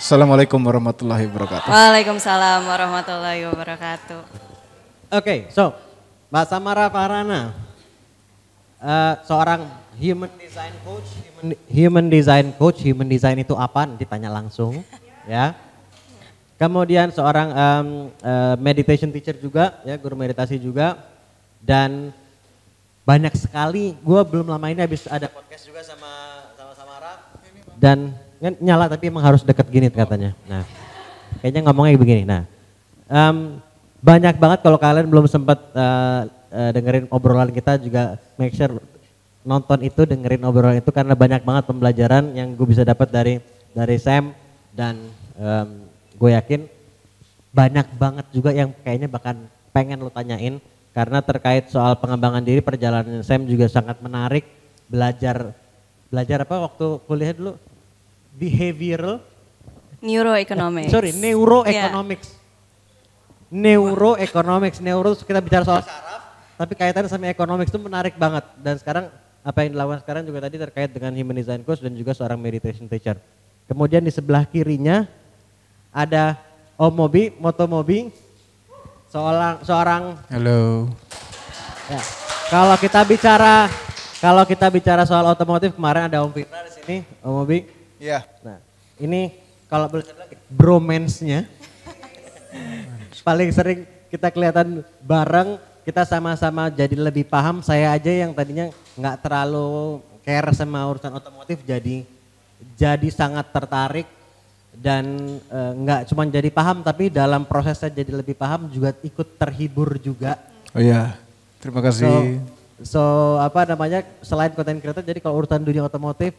Assalamualaikum warahmatullahi wabarakatuh. Waalaikumsalam warahmatullahi wabarakatuh. Oke, okay, so Mbak Samara Farana, uh, eh, seorang human design coach, human, human design coach, human design itu apa? Nanti tanya langsung, ya. Kemudian seorang um, uh, meditation teacher juga, ya guru meditasi juga, dan banyak sekali. Gue belum lama ini habis ada podcast juga sama sama Samara dan Nggak nyala tapi emang harus deket gini katanya. Nah, kayaknya ngomongnya begini. Nah, um, banyak banget kalau kalian belum sempat uh, eh, uh, eh, dengerin obrolan kita juga make sure nonton itu dengerin obrolan itu karena banyak banget pembelajaran yang gue bisa dapat dari dari Sam dan um, gue yakin banyak banget juga yang kayaknya bahkan pengen lo tanyain karena terkait soal pengembangan diri perjalanan Sam juga sangat menarik belajar belajar apa waktu kuliah dulu behavioral neuroeconomics. Eh, sorry, neuroeconomics. Yeah. Neuroeconomics, neuro kita bicara soal saraf, tapi kaitan sama economics itu menarik banget. Dan sekarang apa yang dilakukan sekarang juga tadi terkait dengan human design coach dan juga seorang meditation teacher. Kemudian di sebelah kirinya ada Om Mobi, Moto Mobi, seorang seorang. Halo. Ya. Kalau kita bicara kalau kita bicara soal otomotif kemarin ada Om Fitra di sini, Om Mobi. Iya. Yeah. Nah, ini kalau boleh saya bilang bromance-nya paling sering kita kelihatan bareng, kita sama-sama jadi lebih paham. Saya aja yang tadinya nggak terlalu care sama urusan otomotif jadi jadi sangat tertarik dan eh, nggak e, cuma jadi paham tapi dalam prosesnya jadi lebih paham juga ikut terhibur juga. Oh iya, terima kasih. So, so apa namanya selain konten kreator jadi kalau urutan dunia otomotif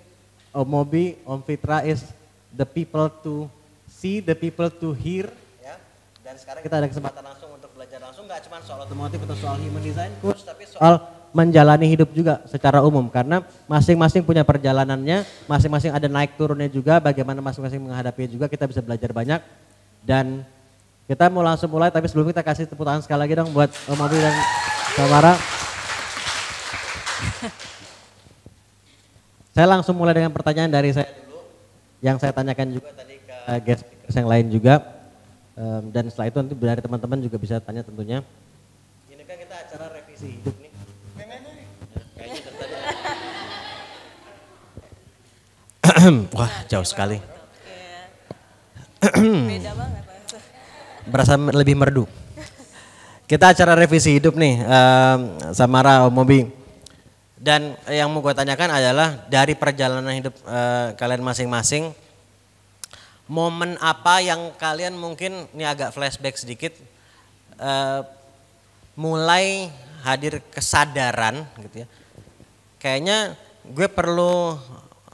Om Mobi, Om Fitra is the people to see, the people to hear. Ya. Dan sekarang kita ada kesempatan langsung untuk belajar langsung, nggak cuma soal otomotif atau soal human design course, tapi soal menjalani hidup juga secara umum karena masing-masing punya perjalanannya, masing-masing ada naik turunnya juga, bagaimana masing-masing menghadapinya juga kita bisa belajar banyak dan kita mau langsung mulai tapi sebelum kita kasih tepuk tangan sekali lagi dong buat Om Mobi dan Samara. Saya langsung mulai dengan pertanyaan dari saya dulu, yang saya tanyakan juga tadi ke guest speakers yang lain juga, um, dan setelah itu nanti dari teman-teman juga bisa tanya tentunya. Ini kan kita acara revisi hidup nih. Wah jauh sekali. Berasa lebih merdu. Kita acara revisi hidup nih, um, Samara Mobi. Dan yang mau gue tanyakan adalah dari perjalanan hidup e, kalian masing-masing, momen apa yang kalian mungkin ini agak flashback sedikit, e, mulai hadir kesadaran gitu ya. Kayaknya gue perlu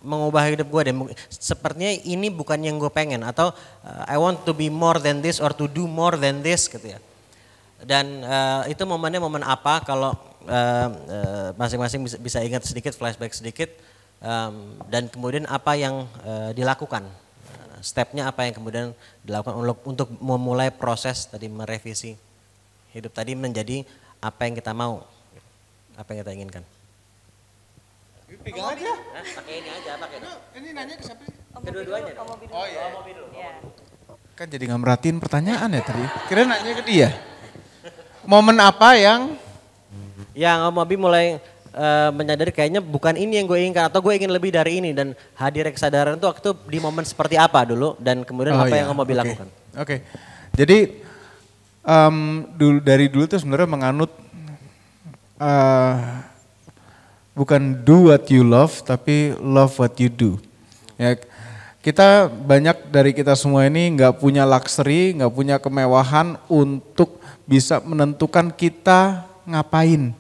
mengubah hidup gue deh. Sepertinya ini bukan yang gue pengen atau eh, I want to be more than this or to do more than this gitu ya. Dan uh, itu momennya momen apa kalau uh, uh, masing-masing bisa, bisa ingat sedikit flashback sedikit um, dan kemudian apa yang uh, dilakukan stepnya apa yang kemudian dilakukan untuk, untuk memulai proses tadi merevisi hidup tadi menjadi apa yang kita mau, apa yang kita inginkan. Pegang aja. Hah? Pakai ini aja, pakai ini. Ini nanya ke siapa? Kedua-duanya. Oh iya. iya. Kan jadi nggak merhatiin pertanyaan ya tadi. Kira nanya ke dia momen apa yang yang Om Abi mulai uh, menyadari kayaknya bukan ini yang gue inginkan atau gue ingin lebih dari ini dan hadir kesadaran itu waktu di momen seperti apa dulu dan kemudian oh, apa iya. yang Om Abi okay. lakukan? Oke, okay. jadi um, dulu dari dulu tuh sebenarnya menganut uh, bukan do what you love tapi love what you do. Ya, kita banyak dari kita semua ini nggak punya luxury, nggak punya kemewahan untuk bisa menentukan kita ngapain,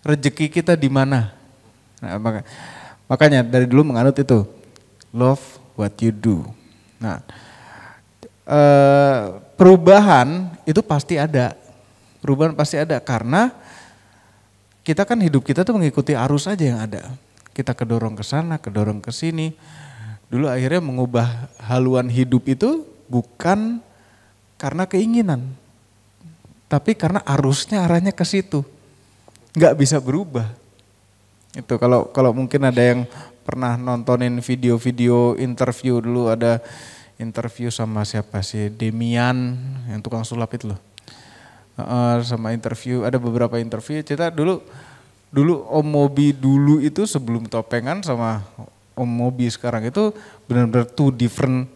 rezeki kita di mana. Nah, maka, makanya dari dulu menganut itu, love what you do. Nah, eh, perubahan itu pasti ada, perubahan pasti ada karena kita kan hidup kita tuh mengikuti arus aja yang ada. Kita kedorong ke sana, kedorong ke sini dulu akhirnya mengubah haluan hidup itu bukan karena keinginan, tapi karena arusnya arahnya ke situ, nggak bisa berubah. Itu kalau kalau mungkin ada yang pernah nontonin video-video interview dulu ada interview sama siapa sih Demian yang tukang sulap itu loh. Uh, sama interview ada beberapa interview cerita dulu dulu Om Mobi dulu itu sebelum topengan sama Om Mobi sekarang itu benar-benar two different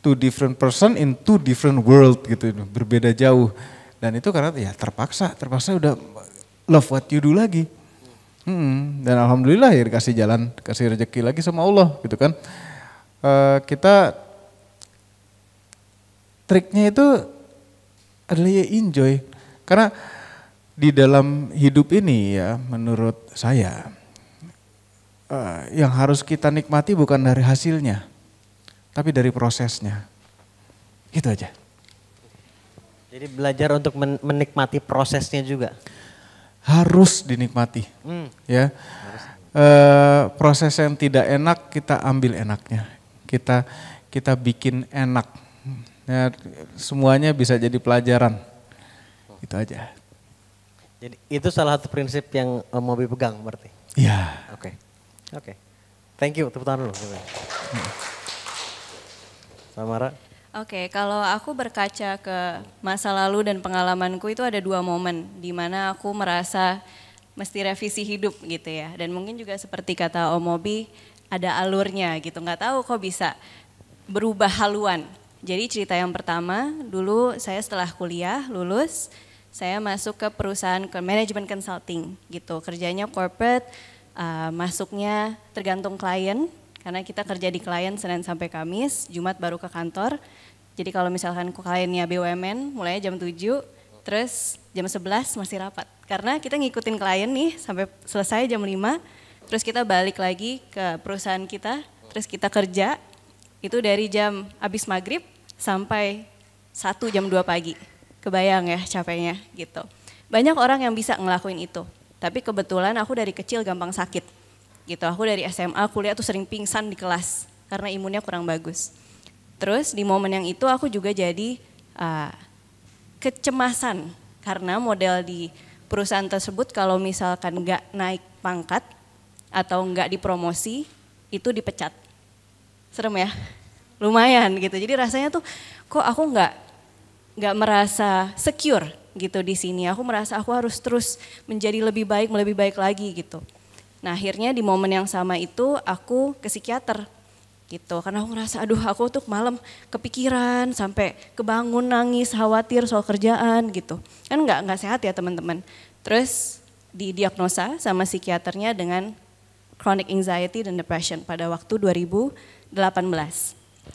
two different person in two different world gitu berbeda jauh dan itu karena ya terpaksa terpaksa udah love what you do lagi hmm, dan alhamdulillah ya dikasih jalan kasih rezeki lagi sama Allah gitu kan uh, kita triknya itu adalah ya enjoy karena di dalam hidup ini ya menurut saya Eh, yang harus kita nikmati bukan dari hasilnya, tapi dari prosesnya. Gitu aja. Jadi belajar untuk menikmati prosesnya juga. Harus dinikmati, hmm. ya. Harus. Eh, proses yang tidak enak kita ambil enaknya, kita kita bikin enak. Ya, semuanya bisa jadi pelajaran. Itu aja. Jadi itu salah satu prinsip yang eh, mau dipegang berarti. Iya. Oke. Okay. Oke. Okay. Thank you, tepuk tangan dulu. Samara. Oke, okay, kalau aku berkaca ke masa lalu dan pengalamanku itu ada dua momen di mana aku merasa mesti revisi hidup gitu ya. Dan mungkin juga seperti kata Om Obi, ada alurnya gitu. Nggak tahu kok bisa berubah haluan. Jadi cerita yang pertama, dulu saya setelah kuliah lulus, saya masuk ke perusahaan ke manajemen consulting gitu. Kerjanya corporate, uh, masuknya tergantung klien karena kita kerja di klien Senin sampai Kamis, Jumat baru ke kantor. Jadi kalau misalkan kliennya BUMN mulai jam 7, terus jam 11 masih rapat. Karena kita ngikutin klien nih sampai selesai jam 5, terus kita balik lagi ke perusahaan kita, terus kita kerja itu dari jam habis maghrib sampai 1 jam 2 pagi. Kebayang ya capeknya gitu. Banyak orang yang bisa ngelakuin itu. Tapi kebetulan aku dari kecil gampang sakit. Gitu, aku dari SMA, kuliah tuh sering pingsan di kelas karena imunnya kurang bagus. Terus di momen yang itu aku juga jadi uh, kecemasan karena model di perusahaan tersebut kalau misalkan nggak naik pangkat atau nggak dipromosi itu dipecat. Serem ya, lumayan gitu. Jadi rasanya tuh kok aku nggak nggak merasa secure gitu di sini. Aku merasa aku harus terus menjadi lebih baik, lebih baik lagi gitu. Nah akhirnya di momen yang sama itu aku ke psikiater gitu. Karena aku merasa aduh aku tuh malam kepikiran sampai kebangun nangis khawatir soal kerjaan gitu. Kan nggak nggak sehat ya teman-teman. Terus didiagnosa sama psikiaternya dengan chronic anxiety dan depression pada waktu 2018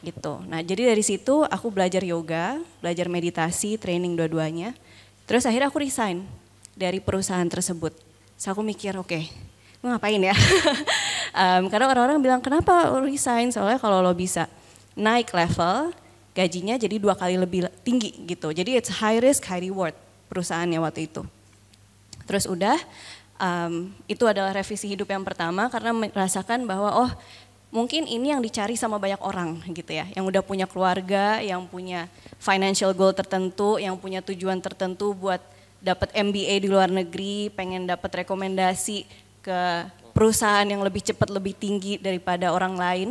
gitu. Nah jadi dari situ aku belajar yoga, belajar meditasi, training dua-duanya. Terus akhirnya aku resign dari perusahaan tersebut. So aku mikir, oke, okay, ngapain ya? um, karena orang-orang bilang, kenapa resign? Soalnya kalau lo bisa naik level, gajinya jadi dua kali lebih tinggi gitu. Jadi it's high risk, high reward perusahaannya waktu itu. Terus udah, um, itu adalah revisi hidup yang pertama karena merasakan bahwa oh mungkin ini yang dicari sama banyak orang gitu ya, yang udah punya keluarga, yang punya financial goal tertentu, yang punya tujuan tertentu buat dapat MBA di luar negeri, pengen dapat rekomendasi ke perusahaan yang lebih cepat, lebih tinggi daripada orang lain.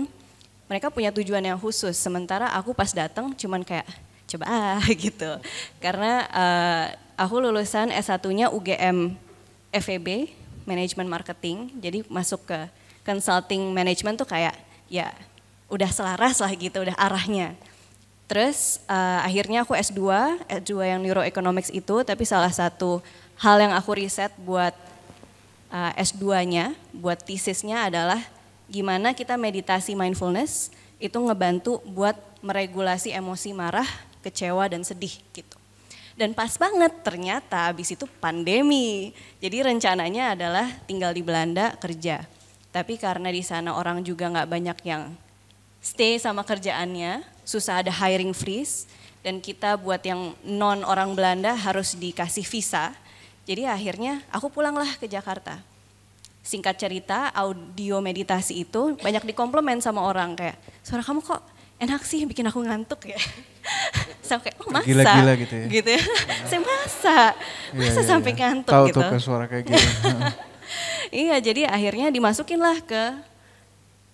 Mereka punya tujuan yang khusus, sementara aku pas datang cuman kayak coba ah gitu. Karena uh, aku lulusan S1-nya UGM FEB, Management Marketing, jadi masuk ke consulting management tuh kayak ya udah selaras lah gitu, udah arahnya. Terus uh, akhirnya aku S2, S2 yang neuroeconomics itu, tapi salah satu hal yang aku riset buat uh, eh, S2-nya, buat tesisnya adalah gimana kita meditasi mindfulness itu ngebantu buat meregulasi emosi marah, kecewa, dan sedih gitu. Dan pas banget ternyata abis itu pandemi. Jadi rencananya adalah tinggal di Belanda kerja. Tapi karena di sana orang juga nggak banyak yang stay sama kerjaannya, susah ada hiring freeze, dan kita buat yang non orang Belanda harus dikasih visa. Jadi akhirnya aku pulanglah ke Jakarta. Singkat cerita, audio meditasi itu banyak dikomplimen sama orang kayak, suara kamu kok enak sih bikin aku ngantuk ya. saya kayak, oh masa? Gila-gila gitu ya. Gitu ya. saya masa, iya, masa ya, ya, sampai ya. ngantuk Tau gitu. Tahu tuh suara kayak gitu. iya, jadi akhirnya dimasukin lah ke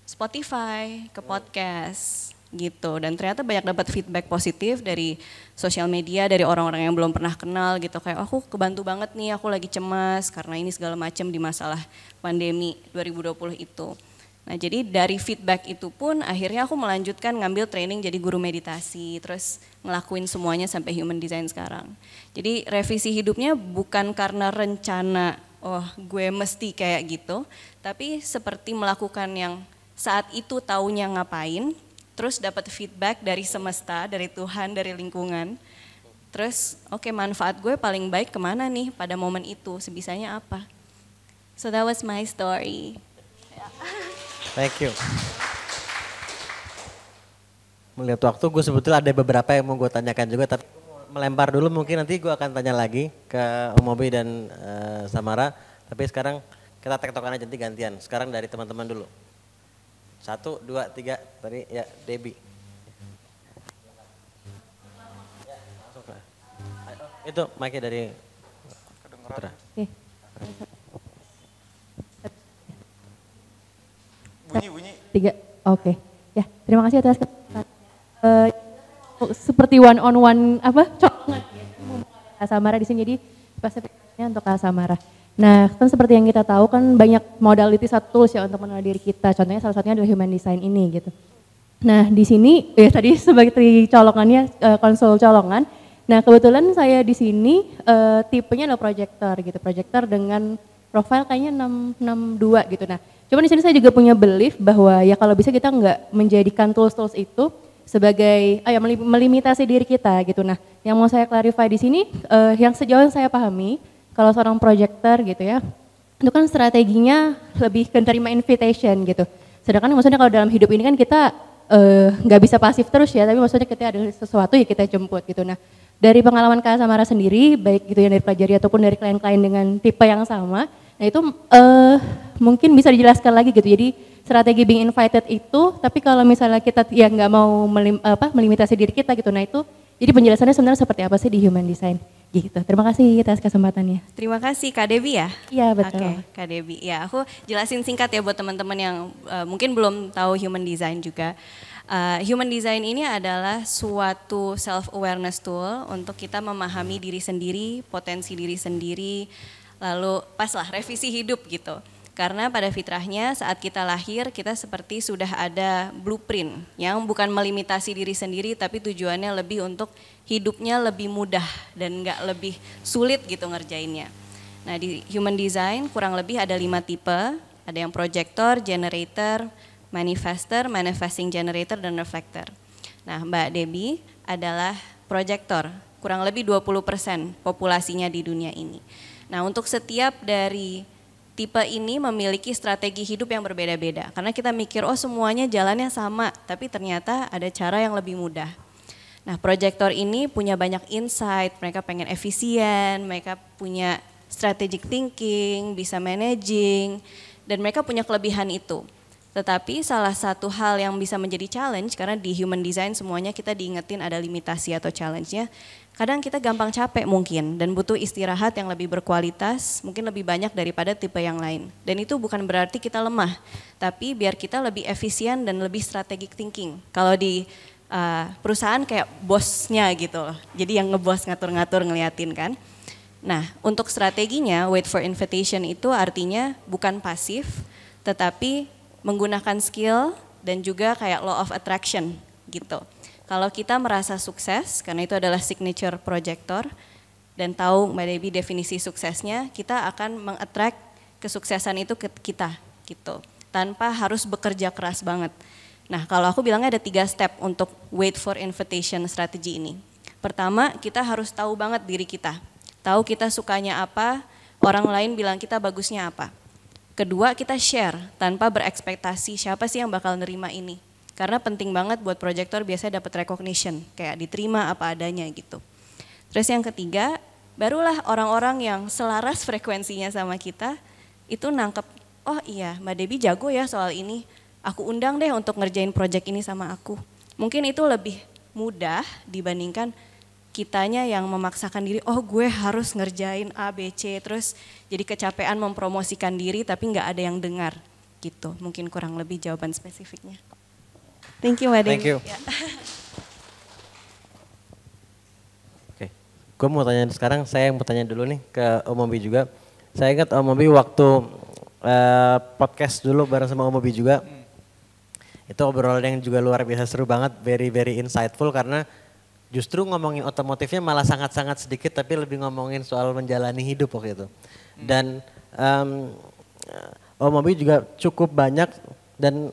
Spotify, ke iya. podcast gitu dan ternyata banyak dapat feedback positif dari sosial media dari orang-orang yang belum pernah kenal gitu kayak oh, aku kebantu banget nih aku lagi cemas karena ini segala macam di masalah pandemi 2020 itu nah jadi dari feedback itu pun akhirnya aku melanjutkan ngambil training jadi guru meditasi terus ngelakuin semuanya sampai human design sekarang jadi revisi hidupnya bukan karena rencana oh gue mesti kayak gitu, tapi seperti melakukan yang saat itu taunya ngapain, terus dapat feedback dari semesta, dari Tuhan, dari lingkungan. Terus, oke okay, manfaat gue paling baik kemana nih pada momen itu, sebisanya apa. So that was my story. Thank you. Melihat waktu gue sebetulnya ada beberapa yang mau gue tanyakan juga, tapi melempar dulu mungkin nanti gue akan tanya lagi ke Umobi dan uh, Samara. Tapi sekarang kita tektokan aja nanti gantian. Sekarang dari teman-teman dulu. Satu, dua, tiga. Tadi ya Debi. Itu mic dari Putra. Iya. Bunyi, bunyi. Tiga, oke. Okay. Ya, terima kasih atas kesempatan. Uh, eh, seperti one on one apa colongan ya. Kak di sini jadi spesifiknya untuk Kak Samara. Nah, kan seperti yang kita tahu kan banyak modality tools ya untuk mengenal diri kita. Contohnya salah satunya adalah human design ini gitu. Nah, di sini ya tadi sebagai colongannya eh, konsul colongan. Nah, kebetulan saya di sini uh, tipenya adalah projector gitu. Projector dengan profil kayaknya 662 gitu. Nah, cuman di sini saya juga punya belief bahwa ya kalau bisa kita nggak menjadikan tools-tools itu sebagai ah ya, melimitasi diri kita gitu. Nah, yang mau saya clarify di sini, uh, yang sejauh yang saya pahami, kalau seorang projector gitu ya, itu kan strateginya lebih ke terima invitation gitu. Sedangkan maksudnya kalau dalam hidup ini kan kita eh, nggak uh, bisa pasif terus ya, tapi maksudnya kita ada sesuatu ya kita jemput gitu. Nah, dari pengalaman Kak Samara sendiri, baik gitu yang dari pelajari ataupun dari klien-klien dengan tipe yang sama, Nah itu uh, mungkin bisa dijelaskan lagi gitu. Jadi strategi being invited itu, tapi kalau misalnya kita ya nggak mau melim, apa, melimitasi diri kita gitu, nah itu jadi penjelasannya sebenarnya seperti apa sih di human design gitu. Terima kasih atas kesempatannya. Terima kasih Kak devi ya? Iya betul. Oke okay, Kak Devi. Ya aku jelasin singkat ya buat teman-teman yang uh, mungkin belum tahu human design juga. Uh, human design ini adalah suatu self awareness tool untuk kita memahami diri sendiri, potensi diri sendiri, lalu pas revisi hidup gitu. Karena pada fitrahnya saat kita lahir kita seperti sudah ada blueprint yang bukan melimitasi diri sendiri tapi tujuannya lebih untuk hidupnya lebih mudah dan nggak lebih sulit gitu ngerjainnya. Nah di human design kurang lebih ada lima tipe, ada yang projector, generator, manifester, manifesting generator, dan reflector. Nah Mbak Debbie adalah projector, kurang lebih 20% populasinya di dunia ini. Nah, untuk setiap dari tipe ini memiliki strategi hidup yang berbeda-beda. Karena kita mikir, oh semuanya jalannya sama, tapi ternyata ada cara yang lebih mudah. Nah, proyektor ini punya banyak insight, mereka pengen efisien, mereka punya strategic thinking, bisa managing, dan mereka punya kelebihan itu. Tetapi salah satu hal yang bisa menjadi challenge karena di human design semuanya kita diingetin ada limitasi atau challenge-nya kadang kita gampang capek mungkin dan butuh istirahat yang lebih berkualitas, mungkin lebih banyak daripada tipe yang lain. Dan itu bukan berarti kita lemah, tapi biar kita lebih efisien dan lebih strategic thinking. Kalau di uh, perusahaan kayak bosnya gitu loh, jadi yang ngebos ngatur-ngatur ngeliatin kan. Nah, untuk strateginya wait for invitation itu artinya bukan pasif, tetapi menggunakan skill dan juga kayak law of attraction gitu. Kalau kita merasa sukses, karena itu adalah signature projector, dan tahu Mbak Debi definisi suksesnya, kita akan mengattract kesuksesan itu ke kita, gitu. Tanpa harus bekerja keras banget. Nah, kalau aku bilangnya ada tiga step untuk wait for invitation strategi ini. Pertama, kita harus tahu banget diri kita. Tahu kita sukanya apa, orang lain bilang kita bagusnya apa. Kedua, kita share tanpa berekspektasi siapa sih yang bakal nerima ini karena penting banget buat proyektor biasanya dapat recognition, kayak diterima apa adanya gitu. Terus yang ketiga, barulah orang-orang yang selaras frekuensinya sama kita itu nangkep, oh iya Mbak Debi jago ya soal ini, aku undang deh untuk ngerjain proyek ini sama aku. Mungkin itu lebih mudah dibandingkan kitanya yang memaksakan diri, oh gue harus ngerjain A, B, C, terus jadi kecapean mempromosikan diri tapi nggak ada yang dengar gitu. Mungkin kurang lebih jawaban spesifiknya. Thank you, Mbak Thank you. Oke, okay. gue mau tanya sekarang, saya yang bertanya dulu nih ke Om Obi juga. Saya ingat Om Obi waktu uh, podcast dulu bareng sama Om Obi juga. Hmm. Itu obrolan yang juga luar biasa seru banget, very very insightful karena justru ngomongin otomotifnya malah sangat-sangat sedikit tapi lebih ngomongin soal menjalani hidup waktu itu. Hmm. Dan um, Om Obi juga cukup banyak dan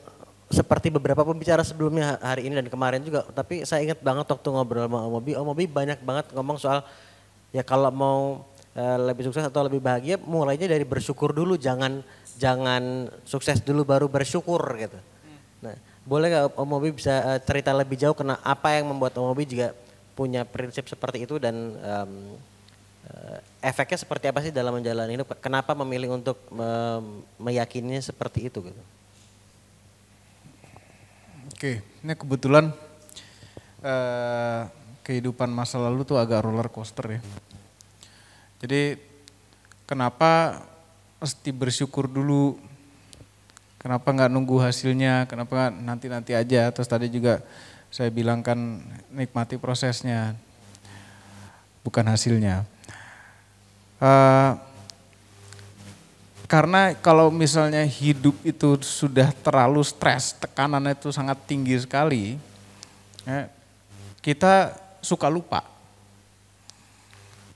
seperti beberapa pembicara sebelumnya hari ini dan kemarin juga, tapi saya ingat banget waktu ngobrol sama Om Obi, Om Obi banyak banget ngomong soal ya kalau mau e, lebih sukses atau lebih bahagia mulainya dari bersyukur dulu, jangan jangan sukses dulu baru bersyukur gitu. Hmm. Nah, boleh nggak Om Obi bisa e, cerita lebih jauh kena apa yang membuat Om Obi juga punya prinsip seperti itu dan e, efeknya seperti apa sih dalam menjalani hidup? Kenapa memilih untuk e, meyakininya seperti itu gitu? Oke, ini kebetulan eh, kehidupan masa lalu tuh agak roller coaster ya. Jadi kenapa mesti bersyukur dulu? Kenapa nggak nunggu hasilnya? Kenapa nanti-nanti aja? Terus tadi juga saya bilangkan nikmati prosesnya, bukan hasilnya. Uh, karena kalau misalnya hidup itu sudah terlalu stres, tekanannya itu sangat tinggi sekali, ya, kita suka lupa.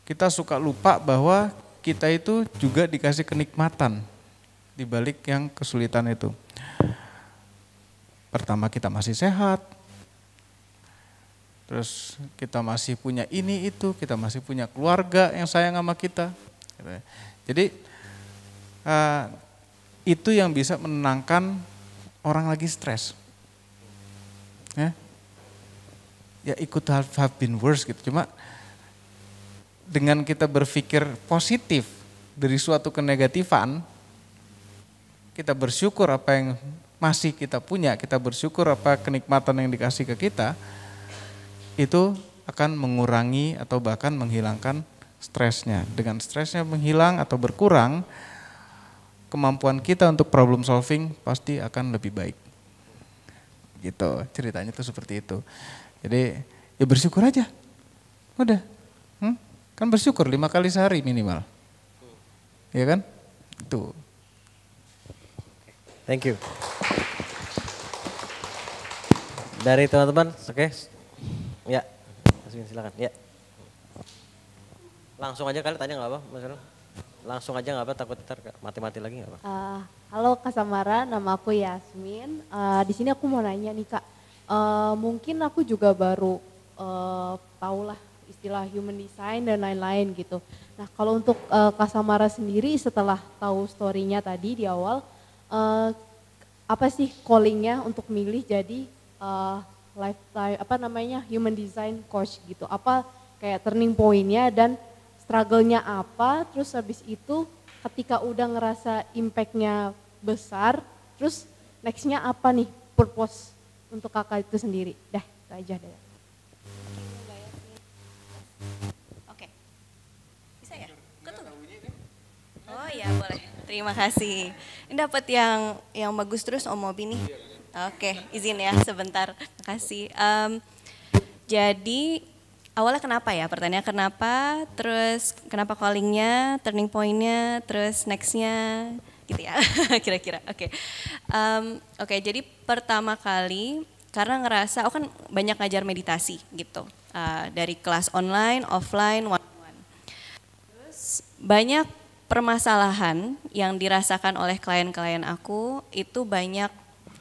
Kita suka lupa bahwa kita itu juga dikasih kenikmatan di balik yang kesulitan itu. Pertama kita masih sehat, terus kita masih punya ini itu, kita masih punya keluarga yang sayang sama kita. Gitu ya. Jadi uh, itu yang bisa menenangkan orang lagi stres. Ya, ya ikut have, have been worse gitu. Cuma dengan kita berpikir positif dari suatu kenegatifan, kita bersyukur apa yang masih kita punya, kita bersyukur apa kenikmatan yang dikasih ke kita, itu akan mengurangi atau bahkan menghilangkan stresnya. Dengan stresnya menghilang atau berkurang, kemampuan kita untuk problem solving pasti akan lebih baik. Gitu, ceritanya tuh seperti itu. Jadi ya bersyukur aja. Udah. Hmm? Kan bersyukur lima kali sehari minimal. Iya kan? Itu. Thank you. Dari teman-teman, oke. Okay. Ya, silakan. Ya. Langsung aja kali tanya nggak apa, Mas langsung aja nggak apa takut ntar mati-mati lagi nggak apa? Uh, eh, halo Kak Samara, nama aku Yasmin. Uh, di sini aku mau nanya nih Kak, uh, mungkin aku juga baru uh, lah istilah human design dan lain-lain gitu. Nah kalau untuk uh, Kak Samara sendiri setelah tahu storynya tadi di awal, uh, apa sih callingnya untuk milih jadi uh, lifetime apa namanya human design coach gitu? Apa kayak turning pointnya dan struggle-nya apa, terus habis itu ketika udah ngerasa impact-nya besar, terus next-nya apa nih purpose untuk kakak itu sendiri? Dah, itu aja deh. Oke. Bisa ya? Oh iya, boleh. Terima kasih. Ini dapat yang yang bagus terus Om Mobi nih. Oke, izin ya sebentar. terima Um, jadi awalnya kenapa ya pertanyaan kenapa terus kenapa callingnya turning pointnya terus nextnya gitu ya kira-kira oke okay. um, oke okay, jadi pertama kali karena ngerasa oh kan banyak ngajar meditasi gitu uh, dari kelas online offline one one terus banyak permasalahan yang dirasakan oleh klien-klien aku itu banyak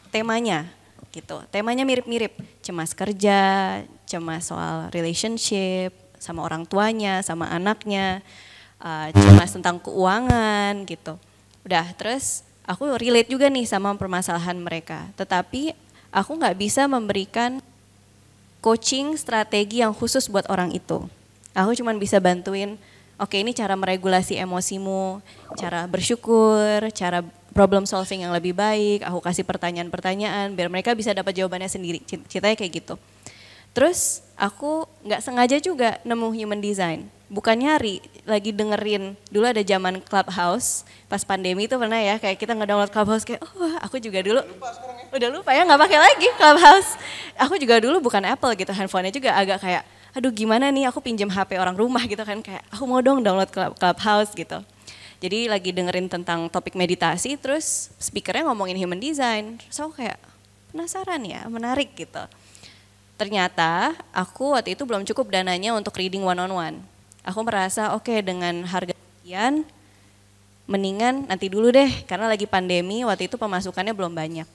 temanya gitu temanya mirip-mirip cemas kerja cemas soal relationship sama orang tuanya, sama anaknya, uh, cemas tentang keuangan gitu. Udah, terus aku relate juga nih sama permasalahan mereka. Tetapi aku nggak bisa memberikan coaching strategi yang khusus buat orang itu. Aku cuma bisa bantuin, oke ini cara meregulasi emosimu, cara bersyukur, cara problem solving yang lebih baik, aku kasih pertanyaan-pertanyaan biar mereka bisa dapat jawabannya sendiri. Ceritanya kayak gitu. Terus aku nggak sengaja juga nemu human design. Bukan nyari, lagi dengerin. Dulu ada zaman Clubhouse, pas pandemi itu pernah ya, kayak kita ngedownload Clubhouse kayak, oh, aku juga dulu. Lupa ya. Udah lupa ya, nggak pakai lagi Clubhouse. Aku juga dulu bukan Apple gitu, handphonenya juga agak kayak, aduh gimana nih aku pinjem HP orang rumah gitu kan, kayak aku mau dong download Clubhouse gitu. Jadi lagi dengerin tentang topik meditasi, terus speakernya ngomongin human design. Terus aku kayak, penasaran ya, menarik gitu Ternyata aku waktu itu belum cukup dananya untuk reading one on one. Aku merasa oke okay, dengan harga sekian mendingan nanti dulu deh karena lagi pandemi waktu itu pemasukannya belum banyak.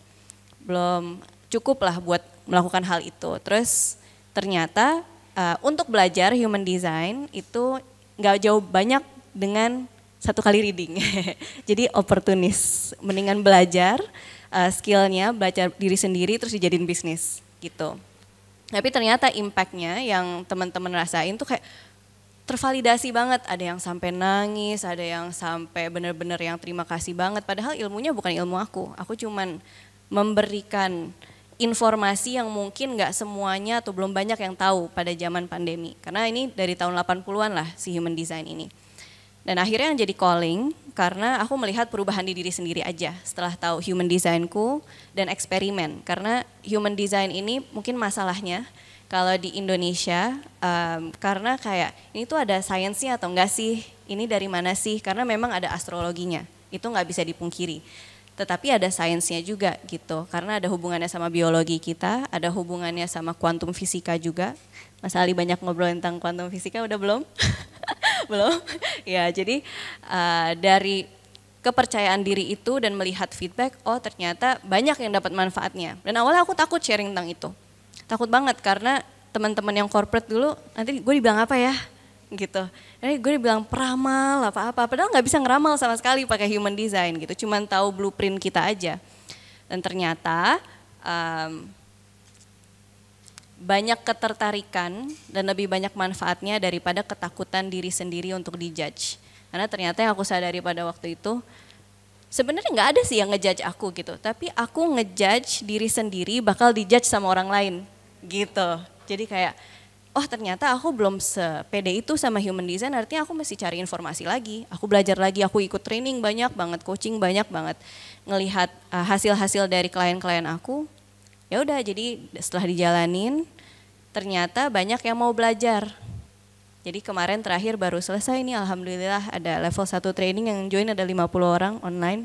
Belum cukup lah buat melakukan hal itu. Terus ternyata uh, untuk belajar human design itu nggak jauh banyak dengan satu kali reading. Jadi oportunis, mendingan belajar uh, skillnya, belajar diri sendiri terus dijadiin bisnis gitu. Tapi ternyata impactnya yang teman-teman rasain tuh kayak tervalidasi banget. Ada yang sampai nangis, ada yang sampai bener-bener yang terima kasih banget. Padahal ilmunya bukan ilmu aku. Aku cuman memberikan informasi yang mungkin nggak semuanya atau belum banyak yang tahu pada zaman pandemi. Karena ini dari tahun 80-an lah si human design ini. Dan akhirnya yang jadi calling karena aku melihat perubahan di diri sendiri aja setelah tahu human designku dan eksperimen. Karena human design ini mungkin masalahnya kalau di Indonesia um, karena kayak ini tuh ada sainsnya atau enggak sih ini dari mana sih karena memang ada astrologinya itu nggak bisa dipungkiri tetapi ada sainsnya juga gitu karena ada hubungannya sama biologi kita ada hubungannya sama kuantum fisika juga Mas Ali banyak ngobrol tentang kuantum fisika udah belum? belum? ya, jadi uh, dari kepercayaan diri itu dan melihat feedback, oh ternyata banyak yang dapat manfaatnya. Dan awalnya aku takut sharing tentang itu. Takut banget karena teman-teman yang corporate dulu, nanti gue dibilang apa ya? gitu. Jadi gue dibilang peramal apa-apa, padahal nggak bisa ngeramal sama sekali pakai human design gitu, cuman tahu blueprint kita aja. Dan ternyata um, banyak ketertarikan dan lebih banyak manfaatnya daripada ketakutan diri sendiri untuk dijudge. Karena ternyata yang aku sadari pada waktu itu sebenarnya nggak ada sih yang ngejudge aku gitu, tapi aku ngejudge diri sendiri bakal dijudge sama orang lain gitu. Jadi kayak oh ternyata aku belum sepede itu sama human design artinya aku mesti cari informasi lagi aku belajar lagi aku ikut training banyak banget coaching banyak banget ngelihat eh, hasil-hasil hasil -hasil dari klien-klien aku ya udah jadi setelah dijalanin ternyata banyak yang mau belajar jadi kemarin terakhir baru selesai ini alhamdulillah ada level 1 training yang join ada 50 orang online.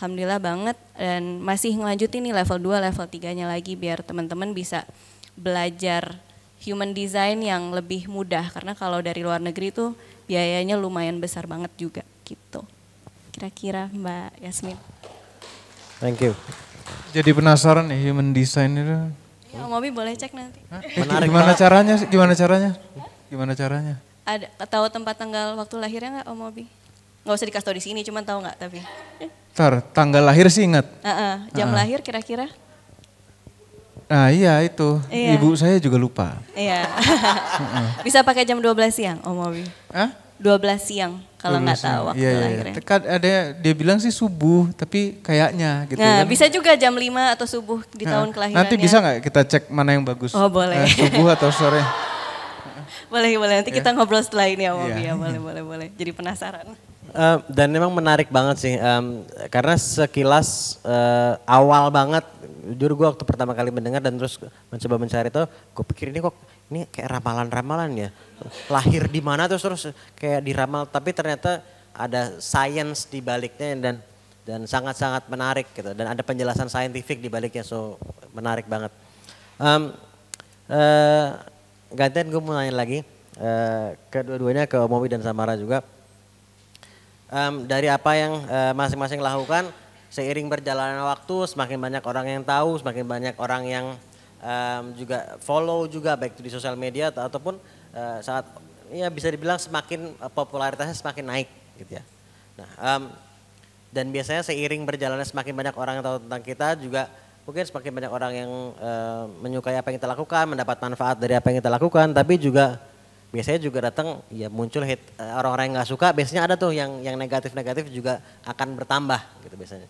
Alhamdulillah banget dan masih ngelanjutin nih level 2, level 3-nya lagi biar teman-teman bisa belajar human design yang lebih mudah karena kalau dari luar negeri tuh biayanya lumayan besar banget juga gitu. Kira-kira Mbak Yasmin. Thank you. Jadi penasaran nih human design itu. Ya, Om Obi boleh cek nanti. Menarik, gimana caranya? Gimana caranya? Gimana caranya? Ada tahu tempat tanggal waktu lahirnya nggak Om Obi? Nggak usah dikasih tahu di sini, cuman tahu nggak tapi. Ntar, tanggal lahir sih ingat. Uh -uh, jam uh -uh. lahir kira-kira? Nah iya itu, iya. ibu saya juga lupa. Iya. Bisa pakai jam 12 siang Om Obi? Hah? dua belas siang kalau nggak tahu waktu yeah, iya, iya, iya. yeah. Tekan ada dia bilang sih subuh, tapi kayaknya gitu nah, kan. bisa juga jam lima atau subuh di nah, tahun kelahiran Nanti bisa nggak kita cek mana yang bagus? Oh, boleh. Eh, subuh atau sore? boleh, boleh. Nanti yeah. kita ngobrol setelah ini ya, Om. Yeah. Ya, boleh, boleh, boleh. Jadi penasaran. Uh, dan memang menarik banget sih, um, karena sekilas uh, awal banget, jujur gue waktu pertama kali mendengar dan terus mencoba mencari itu, gue pikir ini kok ini kayak ramalan-ramalan ya. Lahir di mana terus terus kayak diramal tapi ternyata ada sains di baliknya dan dan sangat-sangat menarik gitu dan ada penjelasan saintifik di baliknya so menarik banget. Um, uh, gantian gue mau nanya lagi uh, kedua-duanya ke Omowi dan Samara juga. Um, dari apa yang uh, masing-masing lakukan seiring berjalannya waktu semakin banyak orang yang tahu, semakin banyak orang yang um, juga follow juga baik itu di sosial media atau, ataupun uh, saat ya bisa dibilang semakin uh, popularitasnya semakin naik gitu ya. Nah, um, dan biasanya seiring berjalannya semakin banyak orang yang tahu tentang kita juga mungkin semakin banyak orang yang uh, menyukai apa yang kita lakukan, mendapat manfaat dari apa yang kita lakukan, tapi juga biasanya juga datang ya muncul hit orang-orang yang nggak suka biasanya ada tuh yang yang negatif-negatif juga akan bertambah gitu biasanya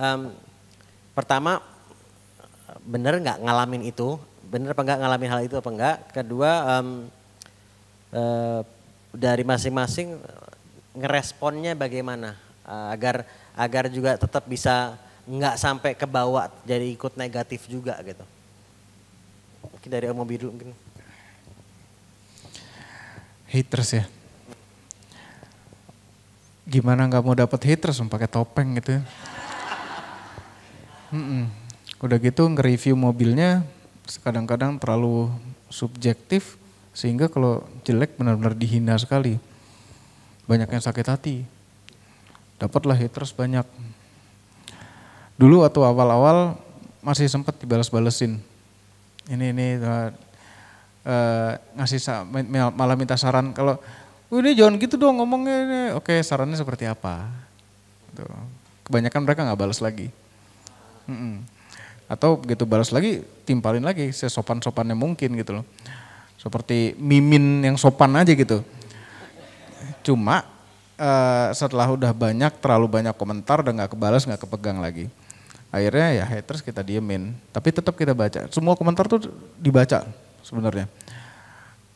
um, pertama bener nggak ngalamin itu, bener apa nggak ngalamin hal itu apa enggak. Kedua um, uh, dari masing-masing ngeresponnya bagaimana uh, agar agar juga tetap bisa nggak sampai ke bawah jadi ikut negatif juga gitu. Mungkin dari Om biru mungkin. Haters ya. Gimana nggak mau dapat haters pakai topeng gitu ya. Udah gitu nge-review mobilnya kadang-kadang terlalu subjektif sehingga kalau jelek benar-benar dihina sekali. Banyak yang sakit hati. Dapatlah haters banyak. Dulu atau awal-awal masih sempat dibalas-balesin. Ini ini uh, uh, ngasih malah minta saran kalau ini jangan gitu dong ngomongnya ini. Oke, sarannya seperti apa? Tuh. Gitu. Kebanyakan mereka nggak balas lagi. Mm -mm atau gitu balas lagi timpalin lagi sesopan-sopannya mungkin gitu loh. Seperti mimin yang sopan aja gitu. Cuma uh, setelah udah banyak terlalu banyak komentar udah nggak kebalas nggak kepegang lagi. Akhirnya ya haters kita diemin, tapi tetap kita baca. Semua komentar tuh dibaca sebenarnya.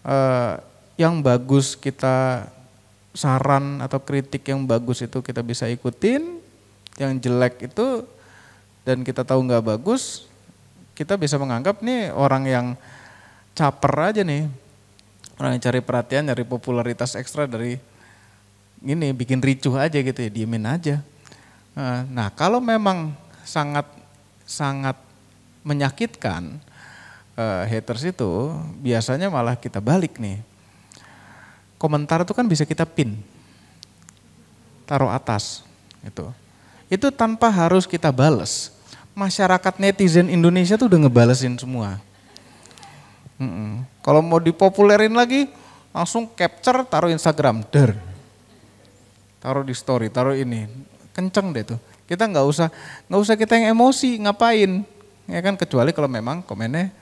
Uh, yang bagus kita saran atau kritik yang bagus itu kita bisa ikutin, yang jelek itu dan kita tahu nggak bagus, kita bisa menganggap nih orang yang caper aja nih, orang yang cari perhatian, cari popularitas ekstra dari ini bikin ricuh aja gitu ya, diemin aja. Eh, nah kalau memang sangat sangat menyakitkan eh, haters itu, biasanya malah kita balik nih. Komentar itu kan bisa kita pin, taruh atas itu. Itu tanpa harus kita bales masyarakat netizen Indonesia tuh udah ngebalesin semua. Mm -mm. Kalau mau dipopulerin lagi, langsung capture taruh Instagram, der, taruh di story, taruh ini, kenceng deh tuh. Kita nggak usah nggak usah kita yang emosi, ngapain? Ya kan kecuali kalau memang komennya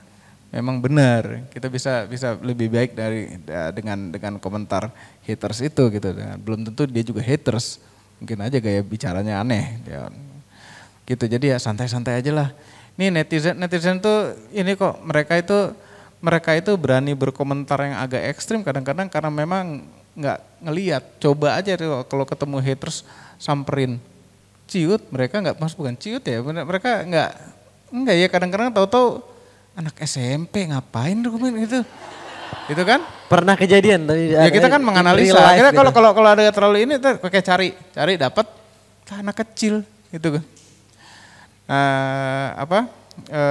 memang benar, kita bisa bisa lebih baik dari dengan dengan komentar haters itu gitu. Nah, belum tentu dia juga haters, mungkin aja gaya bicaranya aneh. Dia, ya gitu jadi ya santai-santai aja lah ini netizen netizen tuh ini kok mereka itu mereka itu berani berkomentar yang agak ekstrim kadang-kadang karena memang nggak ngeliat coba aja tuh kalau ketemu haters samperin ciut mereka nggak pas bukan ciut ya mereka nggak nggak ya kadang-kadang tahu-tahu anak SMP ngapain dokumen gitu itu kan pernah kejadian tadi ya kita kan menganalisa akhirnya kalau gitu. kalau kalau ada terlalu ini kita pakai cari cari dapat anak kecil gitu kan nah apa e,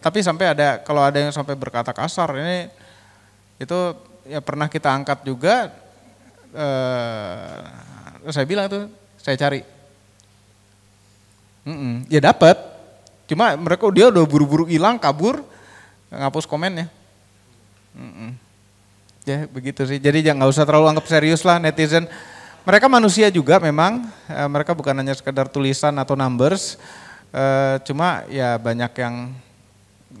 tapi sampai ada kalau ada yang sampai berkata kasar ini itu ya pernah kita angkat juga e, saya bilang tuh saya cari mm -mm, ya dapat cuma mereka dia udah buru-buru hilang kabur ngapus komennya mm -mm. ya begitu sih jadi jangan ya nggak usah terlalu anggap serius lah netizen mereka manusia juga memang mereka bukan hanya sekedar tulisan atau numbers Eh, cuma ya banyak yang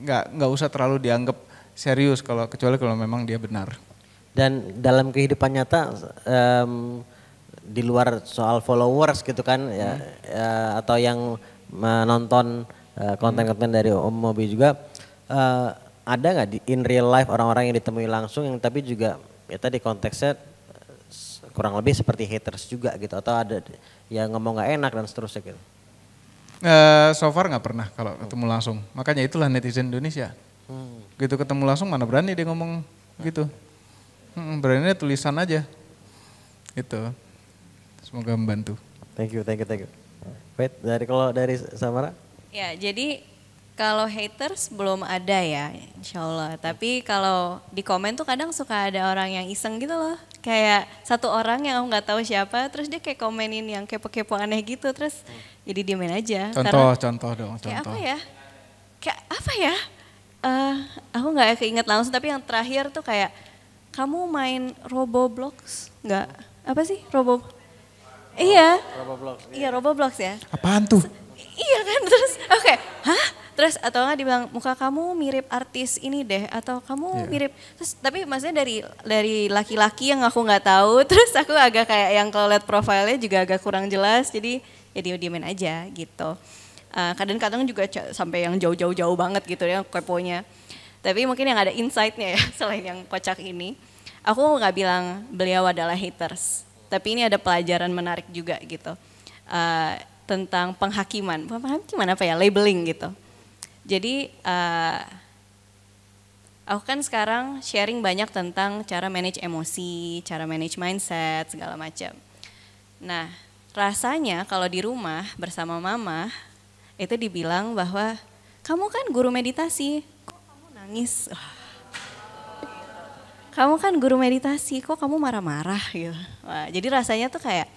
nggak nggak usah terlalu dianggap serius kalau kecuali kalau memang dia benar. Dan dalam kehidupan nyata um, di luar soal followers gitu kan ya, hmm. ya, ya atau yang menonton eh, konten-konten dari Om Mobi juga uh, ada nggak di in real life orang-orang yang ditemui langsung yang tapi juga ya tadi konteksnya kurang lebih seperti haters juga gitu atau ada yang ngomong nggak enak dan seterusnya gitu. Uh, so far nggak pernah kalau hmm. ketemu langsung. Makanya itulah netizen Indonesia. Hmm. Gitu ketemu langsung mana berani dia ngomong gitu. Hmm, beraninya tulisan aja. Itu. Semoga membantu. Thank you, thank you, thank you. Wait, dari kalau dari Samara? Ya, jadi kalau haters belum ada ya, insya Allah. Tapi kalau di komen tuh kadang suka ada orang yang iseng gitu loh. Kayak satu orang yang aku nggak tahu siapa, terus dia kayak komenin yang kepo-kepo aneh gitu, terus jadi diemin aja. Contoh, Karena, contoh dong, contoh. Kayak apa ya? Kayak apa ya? Uh, aku nggak keinget langsung, tapi yang terakhir tuh kayak, kamu main Roboblox nggak? Apa sih Robo? Iya. Roboblox. Iya, iya Roboblox ya. Apaan tuh? Iya kan, terus oke, okay. hah? terus atau nggak dibilang muka kamu mirip artis ini deh atau kamu yeah. mirip terus tapi maksudnya dari dari laki-laki yang aku nggak tahu terus aku agak kayak yang kalau lihat profilnya juga agak kurang jelas jadi ya diem diamin aja gitu eh, kadang-kadang juga sampai yang jauh-jauh jauh banget gitu ya keponya tapi mungkin yang ada insightnya ya selain yang kocak ini aku nggak bilang beliau adalah haters tapi ini ada pelajaran menarik juga gitu uh, tentang penghakiman penghakiman apa ya labeling gitu jadi uh, aku kan sekarang sharing banyak tentang cara manage emosi, cara manage mindset segala macam. Nah rasanya kalau di rumah bersama mama itu dibilang bahwa kamu kan guru meditasi, kok kamu nangis? Kamu kan guru meditasi, kok kamu marah-marah gitu. jadi rasanya tuh kayak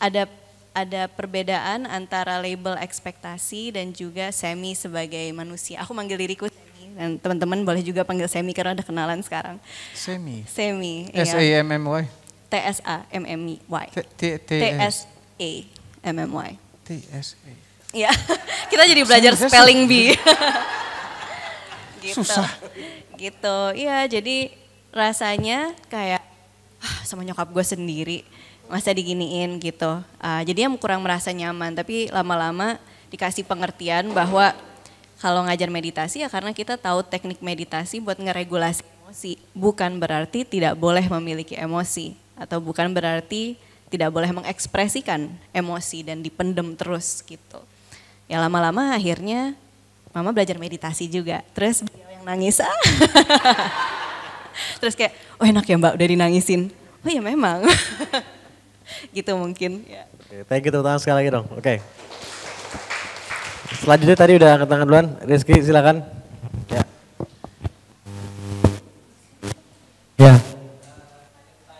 ada ada perbedaan antara label ekspektasi dan juga semi sebagai manusia. Aku manggil diriku semi dan teman-teman boleh juga panggil semi karena ada kenalan sekarang. Semi. Semi. Iya. S A M M Y. T S A M M Y. T T S A M M Y. T S A. Ya, kita jadi belajar spelling bee. gitu. Susah. Gitu. Iya, jadi rasanya kayak ah, sama nyokap gue sendiri masa diginiin gitu. Uh, yang kurang merasa nyaman, tapi lama-lama dikasih pengertian bahwa kalau ngajar meditasi ya karena kita tahu teknik meditasi buat ngeregulasi emosi, bukan berarti tidak boleh memiliki emosi atau bukan berarti tidak boleh mengekspresikan emosi dan dipendem terus gitu. Ya lama-lama akhirnya mama belajar meditasi juga. Terus beliau yang nangis. Ah. terus kayak, oh enak ya mbak udah dinangisin. Oh ya memang. gitu mungkin. Ya. Okay, thank you teman sekali lagi dong. Oke. Okay. Selanjutnya tadi udah angkat tangan duluan, Rizky silakan. Ya. Ya.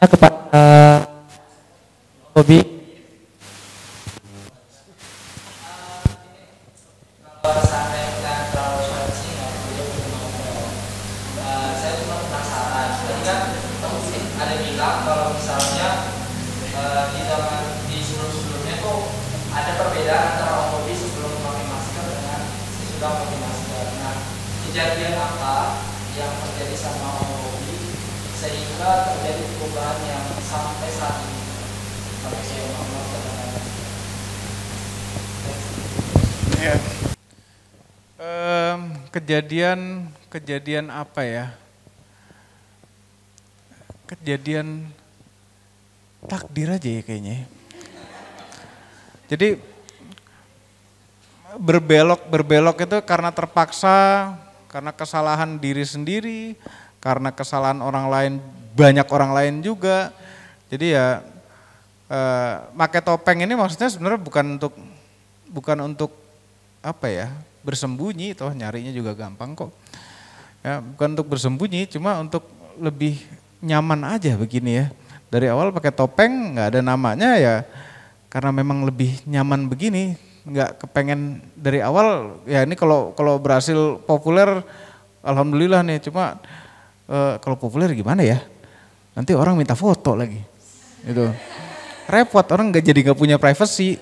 Kepada uh, Bobby. kejadian kejadian apa ya? Kejadian takdir aja ya kayaknya. Jadi berbelok berbelok itu karena terpaksa, karena kesalahan diri sendiri, karena kesalahan orang lain banyak orang lain juga. Jadi ya eh, topeng ini maksudnya sebenarnya bukan untuk bukan untuk apa ya bersembunyi toh nyarinya juga gampang kok. Ya, bukan untuk bersembunyi, cuma untuk lebih nyaman aja begini ya. Dari awal pakai topeng nggak ada namanya ya karena memang lebih nyaman begini, nggak kepengen dari awal ya ini kalau kalau berhasil populer alhamdulillah nih cuma e, kalau populer gimana ya? Nanti orang minta foto lagi. Itu. Repot orang nggak jadi nggak punya privacy.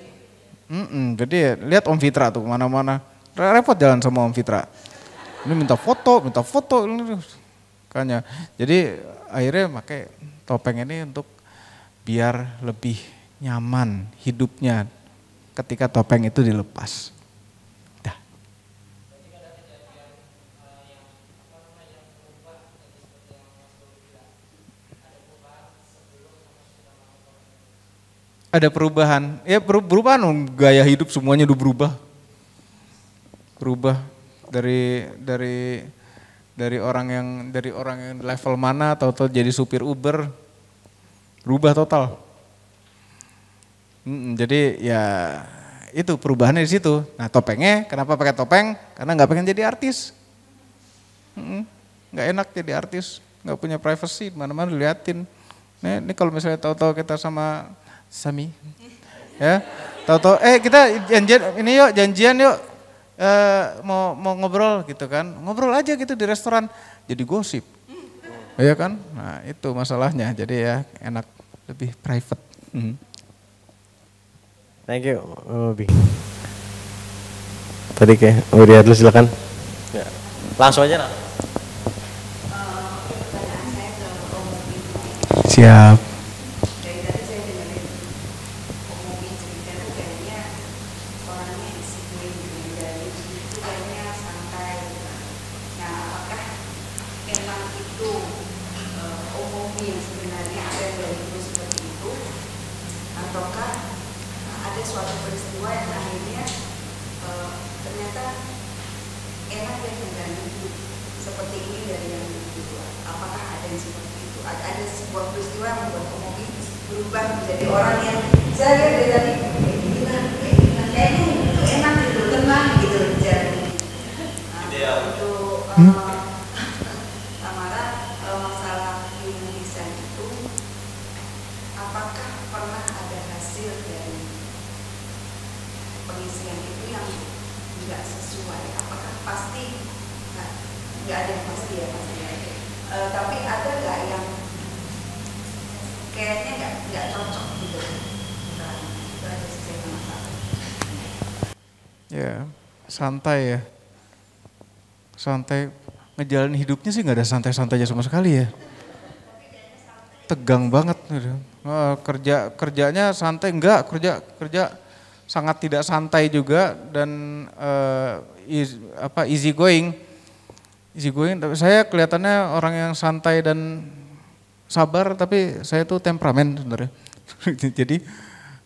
Mm -mm, jadi ya, lihat Om Fitra tuh kemana-mana. Repot jalan sama Om Fitra. Ini minta foto, minta foto. Kayaknya. Jadi akhirnya pakai topeng ini untuk biar lebih nyaman hidupnya ketika topeng itu dilepas. Ada perubahan, ya perubahan gaya hidup semuanya udah berubah rubah dari dari dari orang yang dari orang yang level mana atau jadi supir Uber rubah total. hmm, jadi ya itu perubahannya di situ. Nah topengnya kenapa pakai topeng? Karena nggak pengen jadi artis. Nggak hmm, enak jadi artis, nggak punya privacy, mana-mana diliatin. Nih, ini kalau misalnya tahu-tahu kita sama Sami, ya tahu-tahu eh kita janjian ini yuk janjian yuk uh, mau mau ngobrol gitu kan. Ngobrol aja gitu di restoran jadi gosip. ya kan? Nah, itu masalahnya. Jadi ya enak lebih private. Hmm. Thank you, Bobby. Tadi kayak Uri Adlu silakan. Ya. Langsung aja, lah eh, Siap. santai ya. Santai, ngejalan hidupnya sih nggak ada santai-santainya sama sekali ya. Tegang banget. Nah, kerja kerjanya santai enggak kerja kerja sangat tidak santai juga dan uh, is, apa easy going easy going tapi saya kelihatannya orang yang santai dan sabar tapi saya tuh temperamen sebenarnya jadi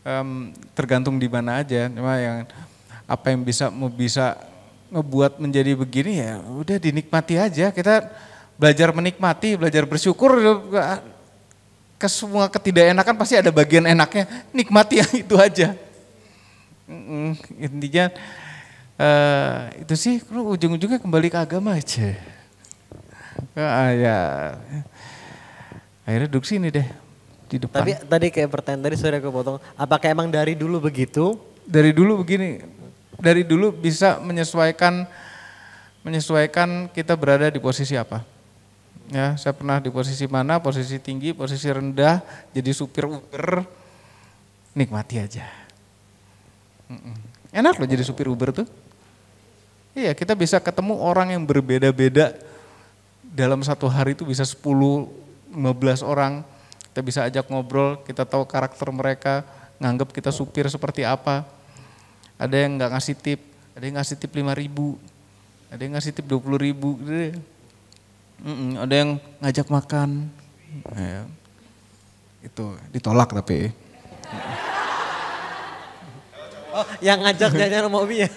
um, tergantung di mana aja cuma yang apa yang bisa mau bisa ngebuat menjadi begini ya udah dinikmati aja kita belajar menikmati belajar bersyukur ke semua ketidakenakan pasti ada bagian enaknya nikmati yang itu aja intinya eh, itu sih ujung-ujungnya kembali ke agama aja kayak ah, ya akhirnya duduk sini deh di depan tapi tadi kayak pertanyaan tadi sudah kepotong apakah emang dari dulu begitu dari dulu begini dari dulu bisa menyesuaikan menyesuaikan kita berada di posisi apa. Ya, saya pernah di posisi mana, posisi tinggi, posisi rendah, jadi supir Uber, nikmati aja. Enak loh jadi supir Uber tuh. Iya, kita bisa ketemu orang yang berbeda-beda dalam satu hari itu bisa 10, 15 orang. Kita bisa ajak ngobrol, kita tahu karakter mereka, nganggap kita supir seperti apa ada yang nggak ngasih tip, ada yang ngasih tip lima ribu, ada yang ngasih tip dua puluh ribu, gitu. ada yang ngajak makan, ya. itu ditolak tapi. Oh, yang ngajak jajan sama ya?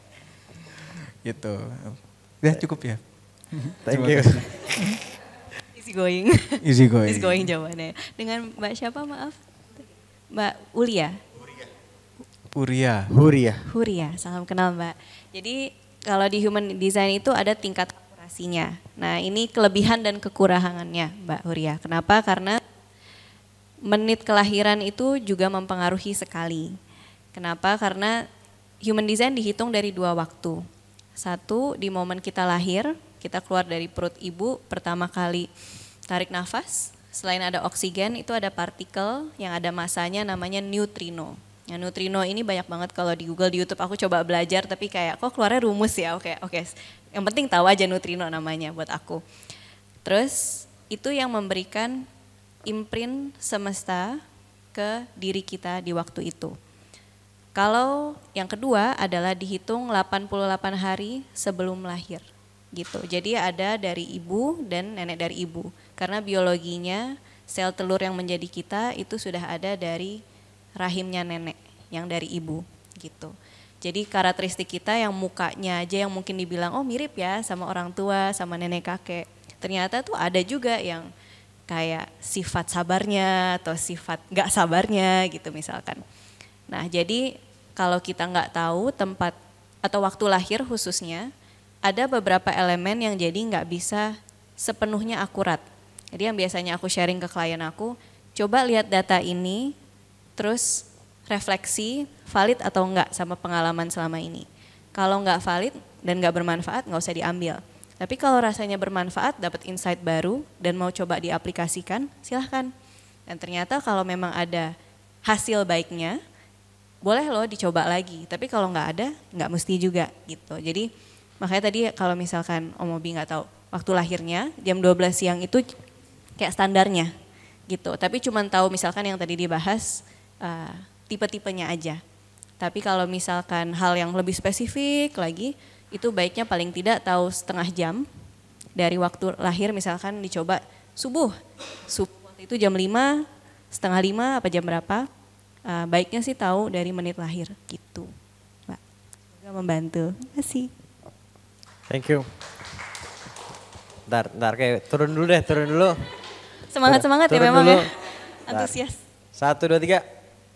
gitu. Ya cukup ya. Thank you. Easy going. Easy going. Easy going jawabannya. Dengan Mbak siapa maaf? Mbak Ulia. Huria. Huria. Huria, salam kenal Mbak. Jadi kalau di human design itu ada tingkat akurasinya. Nah ini kelebihan dan kekurangannya Mbak Huria. Kenapa? Karena menit kelahiran itu juga mempengaruhi sekali. Kenapa? Karena human design dihitung dari dua waktu. Satu, di momen kita lahir, kita keluar dari perut ibu, pertama kali tarik nafas, selain ada oksigen, itu ada partikel yang ada masanya namanya neutrino. Ya, neutrino ini banyak banget kalau di Google, di YouTube aku coba belajar tapi kayak kok keluarnya rumus ya. Oke, oke. Yang penting tahu aja nutrino namanya buat aku. Terus itu yang memberikan imprint semesta ke diri kita di waktu itu. Kalau yang kedua adalah dihitung 88 hari sebelum lahir gitu. Jadi ada dari ibu dan nenek dari ibu. Karena biologinya sel telur yang menjadi kita itu sudah ada dari rahimnya nenek yang dari ibu gitu. Jadi karakteristik kita yang mukanya aja yang mungkin dibilang oh mirip ya sama orang tua, sama nenek kakek. Ternyata tuh ada juga yang kayak sifat sabarnya atau sifat gak sabarnya gitu misalkan. Nah jadi kalau kita nggak tahu tempat atau waktu lahir khususnya, ada beberapa elemen yang jadi nggak bisa sepenuhnya akurat. Jadi yang biasanya aku sharing ke klien aku, coba lihat data ini, terus refleksi valid atau enggak sama pengalaman selama ini. Kalau enggak valid dan enggak bermanfaat, enggak usah diambil. Tapi kalau rasanya bermanfaat, dapat insight baru dan mau coba diaplikasikan, silahkan. Dan ternyata kalau memang ada hasil baiknya, boleh loh dicoba lagi. Tapi kalau enggak ada, enggak mesti juga gitu. Jadi makanya tadi kalau misalkan Om Obi nggak tahu waktu lahirnya, jam 12 siang itu kayak standarnya gitu. Tapi cuma tahu misalkan yang tadi dibahas, uh, tipe-tipenya aja. Tapi kalau misalkan hal yang lebih spesifik lagi, itu baiknya paling tidak tahu setengah jam dari waktu lahir misalkan dicoba subuh. Subuh waktu itu jam 5, setengah 5 apa jam berapa. Uh, baiknya sih tahu dari menit lahir gitu. Mbak, semoga membantu. Terima kasih. Thank you. Ntar, ntar kayak turun dulu deh, turun dulu. Semangat-semangat ya memang dulu. ya. Antusias. Satu, dua, tiga.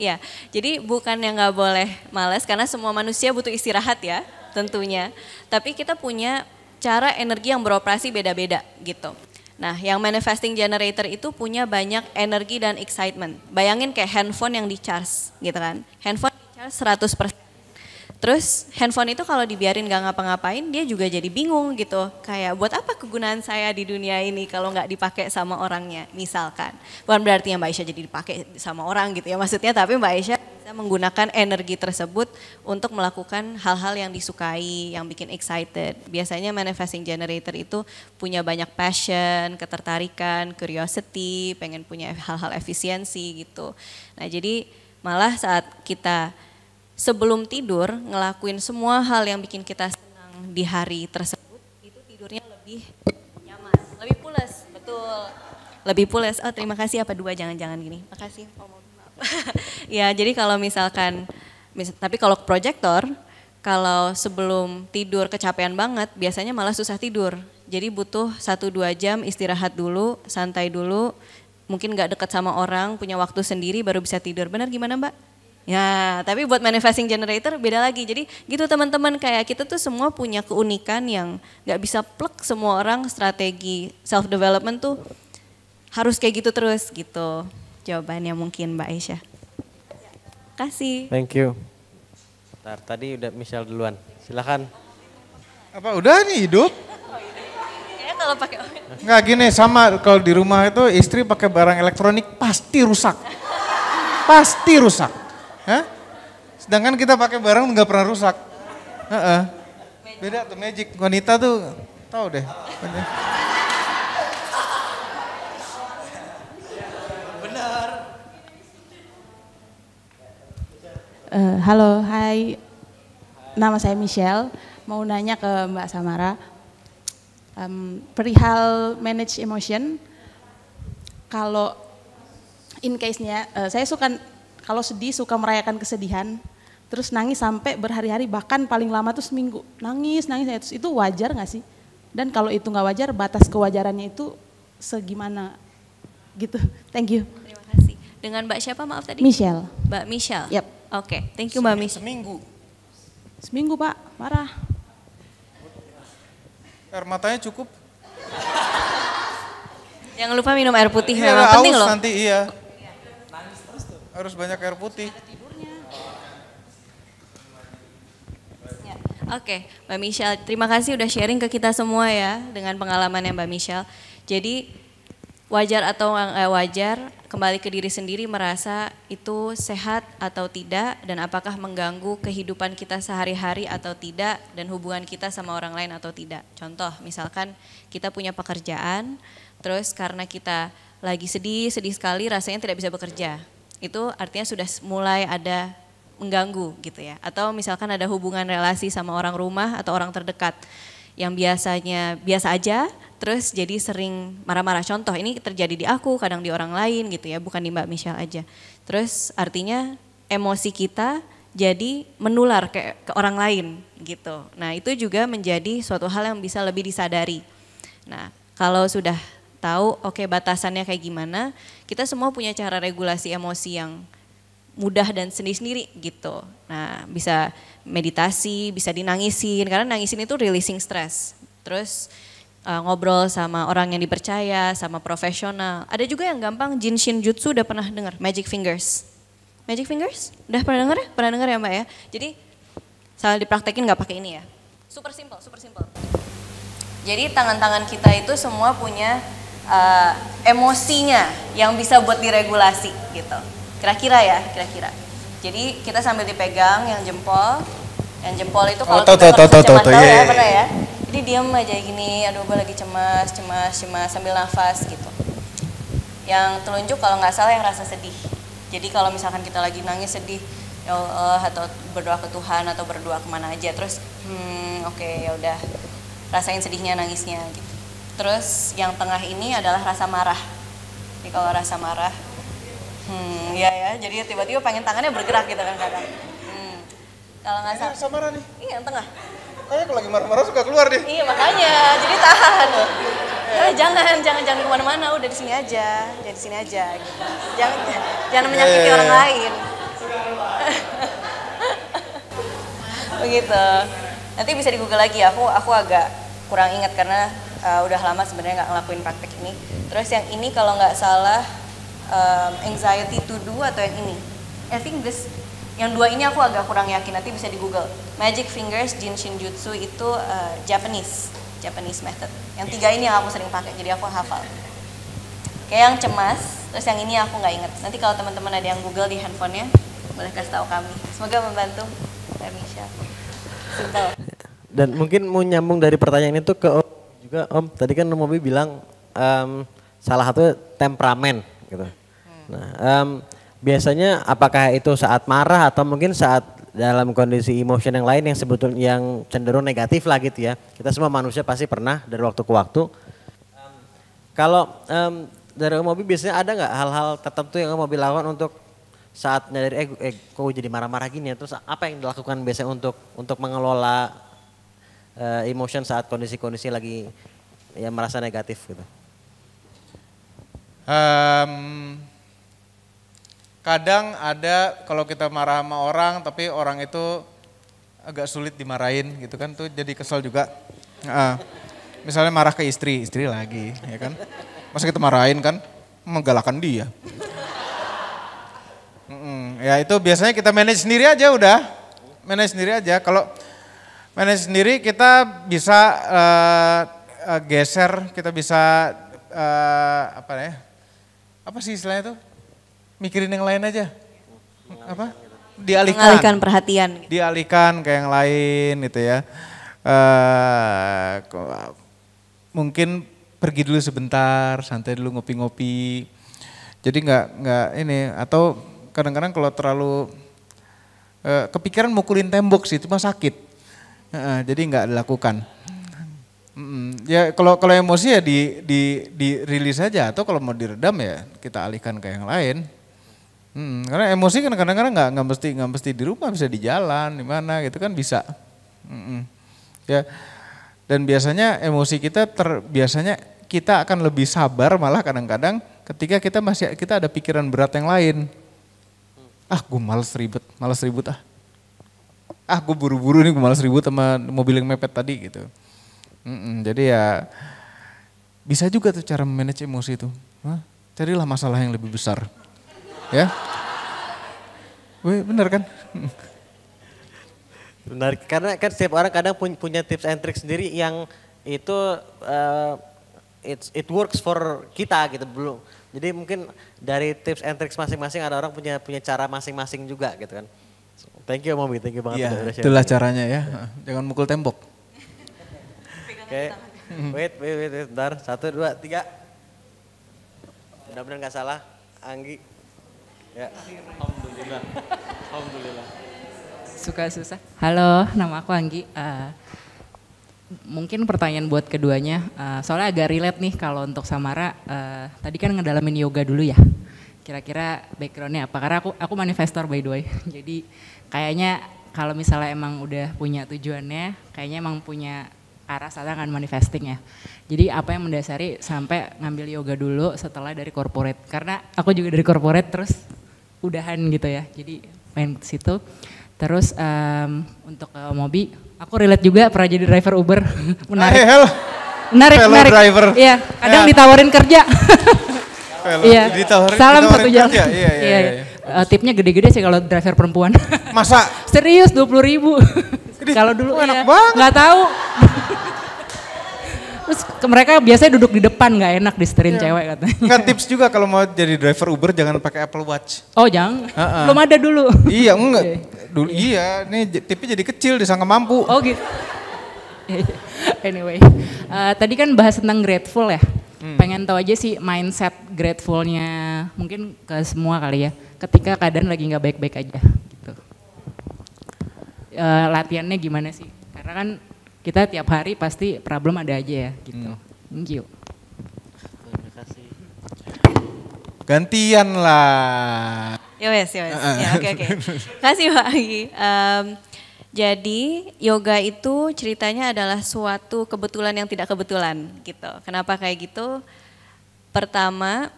Ya, jadi bukan yang nggak boleh males karena semua manusia butuh istirahat ya tentunya. Tapi kita punya cara energi yang beroperasi beda-beda gitu. Nah, yang manifesting generator itu punya banyak energi dan excitement. Bayangin kayak handphone yang di charge gitu kan. Handphone di charge 100% Terus handphone itu kalau dibiarin gak ngapa-ngapain dia juga jadi bingung gitu. Kayak buat apa kegunaan saya di dunia ini kalau nggak dipakai sama orangnya misalkan. Bukan berarti yang Mbak Aisyah jadi dipakai sama orang gitu ya maksudnya tapi Mbak Aisyah bisa menggunakan energi tersebut untuk melakukan hal-hal yang disukai, yang bikin excited. Biasanya manifesting generator itu punya banyak passion, ketertarikan, curiosity, pengen punya hal-hal efisiensi gitu. Nah jadi malah saat kita sebelum tidur ngelakuin semua hal yang bikin kita senang di hari tersebut itu tidurnya lebih nyaman, lebih pulas, betul. Lebih pulas. Oh, terima kasih apa ya, dua jangan-jangan gini. Makasih. ya, jadi kalau misalkan mis tapi kalau proyektor kalau sebelum tidur kecapean banget biasanya malah susah tidur. Jadi butuh 1-2 jam istirahat dulu, santai dulu, mungkin nggak dekat sama orang, punya waktu sendiri baru bisa tidur. Benar gimana Mbak? Ya, tapi buat manifesting generator beda lagi. Jadi gitu teman-teman kayak kita tuh semua punya keunikan yang nggak bisa plek semua orang strategi self development tuh harus kayak gitu terus gitu. Jawabannya mungkin Mbak Aisyah. Kasih. Thank you. Bentar, tadi udah Michelle duluan. Silakan. Apa udah nih hidup? kalau pakai Enggak gini sama kalau di rumah itu istri pakai barang elektronik pasti rusak. Pasti rusak Hah? Sedangkan kita pakai barang nggak pernah rusak. Uh -uh. Beda tuh magic. Wanita tuh tahu deh. Benar. Uh, halo, hai. Nama saya Michelle. Mau nanya ke Mbak Samara um, perihal manage emotion. Kalau in case-nya, uh, saya suka kalau sedih suka merayakan kesedihan, terus nangis sampai berhari-hari bahkan paling lama tuh seminggu nangis nangis terus itu wajar nggak sih dan kalau itu nggak wajar batas kewajarannya itu segimana gitu thank you terima kasih dengan mbak siapa maaf tadi Michelle mbak Michelle yep oke okay. thank you mbak Michelle seminggu seminggu pak marah. air matanya cukup Yang lupa minum air putih iya, memang penting loh nanti iya harus banyak air putih. Ya, oke, okay, Mbak Michelle, terima kasih udah sharing ke kita semua ya dengan pengalaman yang Mbak Michelle. Jadi wajar atau eh, wajar kembali ke diri sendiri merasa itu sehat atau tidak dan apakah mengganggu kehidupan kita sehari-hari atau tidak dan hubungan kita sama orang lain atau tidak. Contoh, misalkan kita punya pekerjaan, terus karena kita lagi sedih, sedih sekali rasanya tidak bisa bekerja itu artinya sudah mulai ada mengganggu gitu ya. Atau misalkan ada hubungan relasi sama orang rumah atau orang terdekat yang biasanya biasa aja terus jadi sering marah-marah contoh ini terjadi di aku kadang di orang lain gitu ya bukan di Mbak Michelle aja terus artinya emosi kita jadi menular ke, ke orang lain gitu nah itu juga menjadi suatu hal yang bisa lebih disadari nah kalau sudah tahu oke okay, batasannya kayak gimana kita semua punya cara regulasi emosi yang mudah dan sendiri-sendiri gitu. Nah, bisa meditasi, bisa dinangisin karena nangisin itu releasing stress. Terus uh, ngobrol sama orang yang dipercaya, sama profesional. Ada juga yang gampang Jin jutsu. udah pernah dengar Magic Fingers. Magic Fingers? Udah pernah dengar? Ya? Pernah dengar ya, Mbak ya? Jadi salah dipraktekin nggak pakai ini ya. Super simple, super simple. Jadi tangan-tangan kita itu semua punya uh, emosinya yang bisa buat diregulasi gitu. Kira-kira ya, kira-kira. Jadi kita sambil dipegang yang jempol, yang jempol itu kalau oh, kita tuh, tuh, iya, ya, iya, pernah iya. ya. Jadi diam aja gini, aduh gue lagi cemas, cemas, cemas sambil nafas gitu. Yang telunjuk kalau nggak salah yang rasa sedih. Jadi kalau misalkan kita lagi nangis sedih, ya Allah atau berdoa ke Tuhan atau berdoa kemana aja, terus hmm oke okay, ya udah rasain sedihnya nangisnya gitu Terus yang tengah ini adalah rasa marah. Jadi kalau rasa marah, hmm, ya ya. Jadi tiba-tiba pengen tangannya bergerak gitu kan kadang. Hmm. Kalau nggak salah. Rasa marah nih. Iya yang tengah. Kayaknya kalau lagi marah-marah suka keluar deh. Iya makanya, jadi tahan. Nah, jangan, jangan, jangan kemana-mana. Udah di sini aja, jadi sini aja. Gitu. Jangan, jangan iya, menyakiti yeah. orang iya. lain. Begitu. Nanti bisa di Google lagi. Ya. Aku, aku agak kurang ingat karena uh, udah lama sebenarnya nggak ngelakuin praktek ini. Terus yang ini kalau nggak salah um, anxiety to do atau yang ini. I think this yang dua ini aku agak kurang yakin nanti bisa di Google. Magic Fingers Jin shin jutsu itu uh, Japanese Japanese method. Yang tiga ini yang aku sering pakai jadi aku hafal. Kayak yang cemas, terus yang ini aku nggak inget. Nanti kalau teman-teman ada yang Google di handphonenya, boleh kasih tahu kami. Semoga membantu, Mbak Simple. Dan mungkin mau nyambung dari pertanyaan itu ke juga Om, tadi kan Om bilang um, salah satu temperamen gitu. Hmm. Nah, um, biasanya apakah itu saat marah atau mungkin saat dalam kondisi emotion yang lain yang sebetulnya yang cenderung negatif lah gitu ya. Kita semua manusia pasti pernah dari waktu ke waktu. Um, kalau um, dari Om biasanya ada nggak hal-hal tertentu yang Om lakukan untuk saat dari eh, eh kok jadi marah-marah gini ya terus apa yang dilakukan biasanya untuk untuk mengelola uh, emotion saat kondisi-kondisi lagi ya merasa negatif gitu? Um, kadang ada kalau kita marah sama orang tapi orang itu agak sulit dimarahin gitu kan tuh jadi kesel juga. Uh, misalnya marah ke istri, istri lagi ya kan. Masa kita marahin kan menggalakkan dia. Mm -mm. Ya itu biasanya kita manage sendiri aja udah. Manage sendiri aja. Kalau Manage sendiri kita bisa uh, uh, geser, kita bisa uh, apa ya? Apa sih istilahnya tuh? Mikirin yang lain aja. Apa? Dialihkan. Mengalihkan perhatian. Dialihkan ke yang lain gitu ya. Uh, mungkin pergi dulu sebentar, santai dulu ngopi-ngopi. Jadi nggak nggak ini atau kadang-kadang kalau terlalu uh, kepikiran mukulin tembok sih, itu mah sakit Uh, jadi nggak dilakukan. Mm, ya kalau kalau emosi ya di di di rilis saja atau kalau mau diredam ya kita alihkan ke yang lain. Mm, karena emosi kan kadang-kadang nggak nggak mesti nggak mesti di rumah bisa di jalan di mana gitu kan bisa. Mm, ya dan biasanya emosi kita ter biasanya kita akan lebih sabar malah kadang-kadang ketika kita masih kita ada pikiran berat yang lain. Ah, gue males ribet, males ribut ah ah gue buru-buru nih gue malas ribut sama mobil yang mepet tadi gitu. Mm-mm, jadi ya bisa juga tuh cara manage emosi itu. Hah? Carilah masalah yang lebih besar. ya. Weh, bener kan? benar, karena kan setiap orang kadang punya tips and trick sendiri yang itu uh, eh, it, it works for kita gitu belum. Jadi mungkin dari tips and tricks masing-masing ada orang punya punya cara masing-masing juga gitu kan. Thank you Mami, thank you banget. Iya, yeah, itulah caranya ya. Jangan mukul tembok. Oke, okay. Hmm. wait, wait, wait, wait, bentar. Satu, dua, tiga. Benar-benar gak salah. Anggi. Ya. Alhamdulillah. Alhamdulillah. Suka susah. Halo, nama aku Anggi. Uh, mungkin pertanyaan buat keduanya. Uh, soalnya agak relate nih kalau untuk Samara. Uh, tadi kan ngedalamin yoga dulu ya. Kira-kira backgroundnya apa? Karena aku aku manifestor by the way. Jadi kayaknya kalau misalnya emang udah punya tujuannya, kayaknya emang punya arah sana kan manifesting ya. Jadi apa yang mendasari sampai ngambil yoga dulu setelah dari corporate. Karena aku juga dari corporate terus udahan gitu ya. Jadi main ke situ. Terus um, untuk uh, Mobi, aku relate juga pernah jadi driver Uber. menarik. Hey, menarik, Fellow menarik. driver. Iya, kadang yeah. ditawarin kerja. Iya. Ditawarin, Salam ditawarin satu jam. iya. iya. iya. iya, iya. Uh, tipnya gede-gede sih kalau driver perempuan. Masa? Serius dua puluh ribu. kalau dulu enak ya, banget. Nggak tahu. Terus mereka biasanya duduk di depan nggak enak di yeah. cewek katanya. Nggak tips juga kalau mau jadi driver Uber jangan pakai Apple Watch. Oh jangan, uh-uh. belum ada dulu. Iya enggak, Dulu, iya. dulu iya. iya nih tipnya jadi kecil disangka mampu. Oh gitu. anyway, uh, tadi kan bahas tentang grateful ya. Hmm. Pengen tahu aja sih mindset gratefulnya mungkin ke semua kali ya. Ketika keadaan lagi nggak baik-baik aja gitu. E, latihannya gimana sih? Karena kan kita tiap hari pasti problem ada aja ya gitu. Hmm. Thank you. Terima kasih. Gantian lah. Yowes, ya yowes. Ya uh ah, -uh. Ah. Ya oke oke. Okay. Kasih Pak Agi. Um, jadi yoga itu ceritanya adalah suatu kebetulan yang tidak kebetulan gitu. Kenapa kayak gitu? Pertama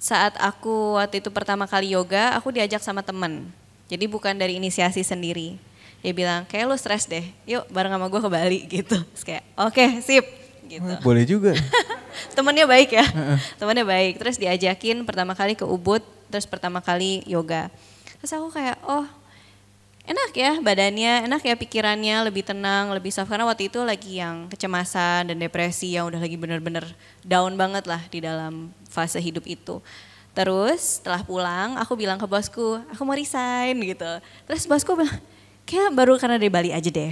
saat aku waktu itu pertama kali yoga, aku diajak sama temen. Jadi bukan dari inisiasi sendiri. Dia bilang, kayak lu stres deh, yuk bareng sama gue ke Bali gitu. Terus kayak, oke okay, sip gitu. Eh, boleh juga. Temennya baik ya, temennya baik. Terus diajakin pertama kali ke Ubud, terus pertama kali yoga. Terus aku kayak, oh enak ya badannya, enak ya pikirannya, lebih tenang, lebih soft. Karena waktu itu lagi yang kecemasan dan depresi yang udah lagi bener-bener down banget lah di dalam fase hidup itu. Terus setelah pulang aku bilang ke bosku, aku mau resign gitu. Terus bosku bilang, kayak baru karena dari Bali aja deh.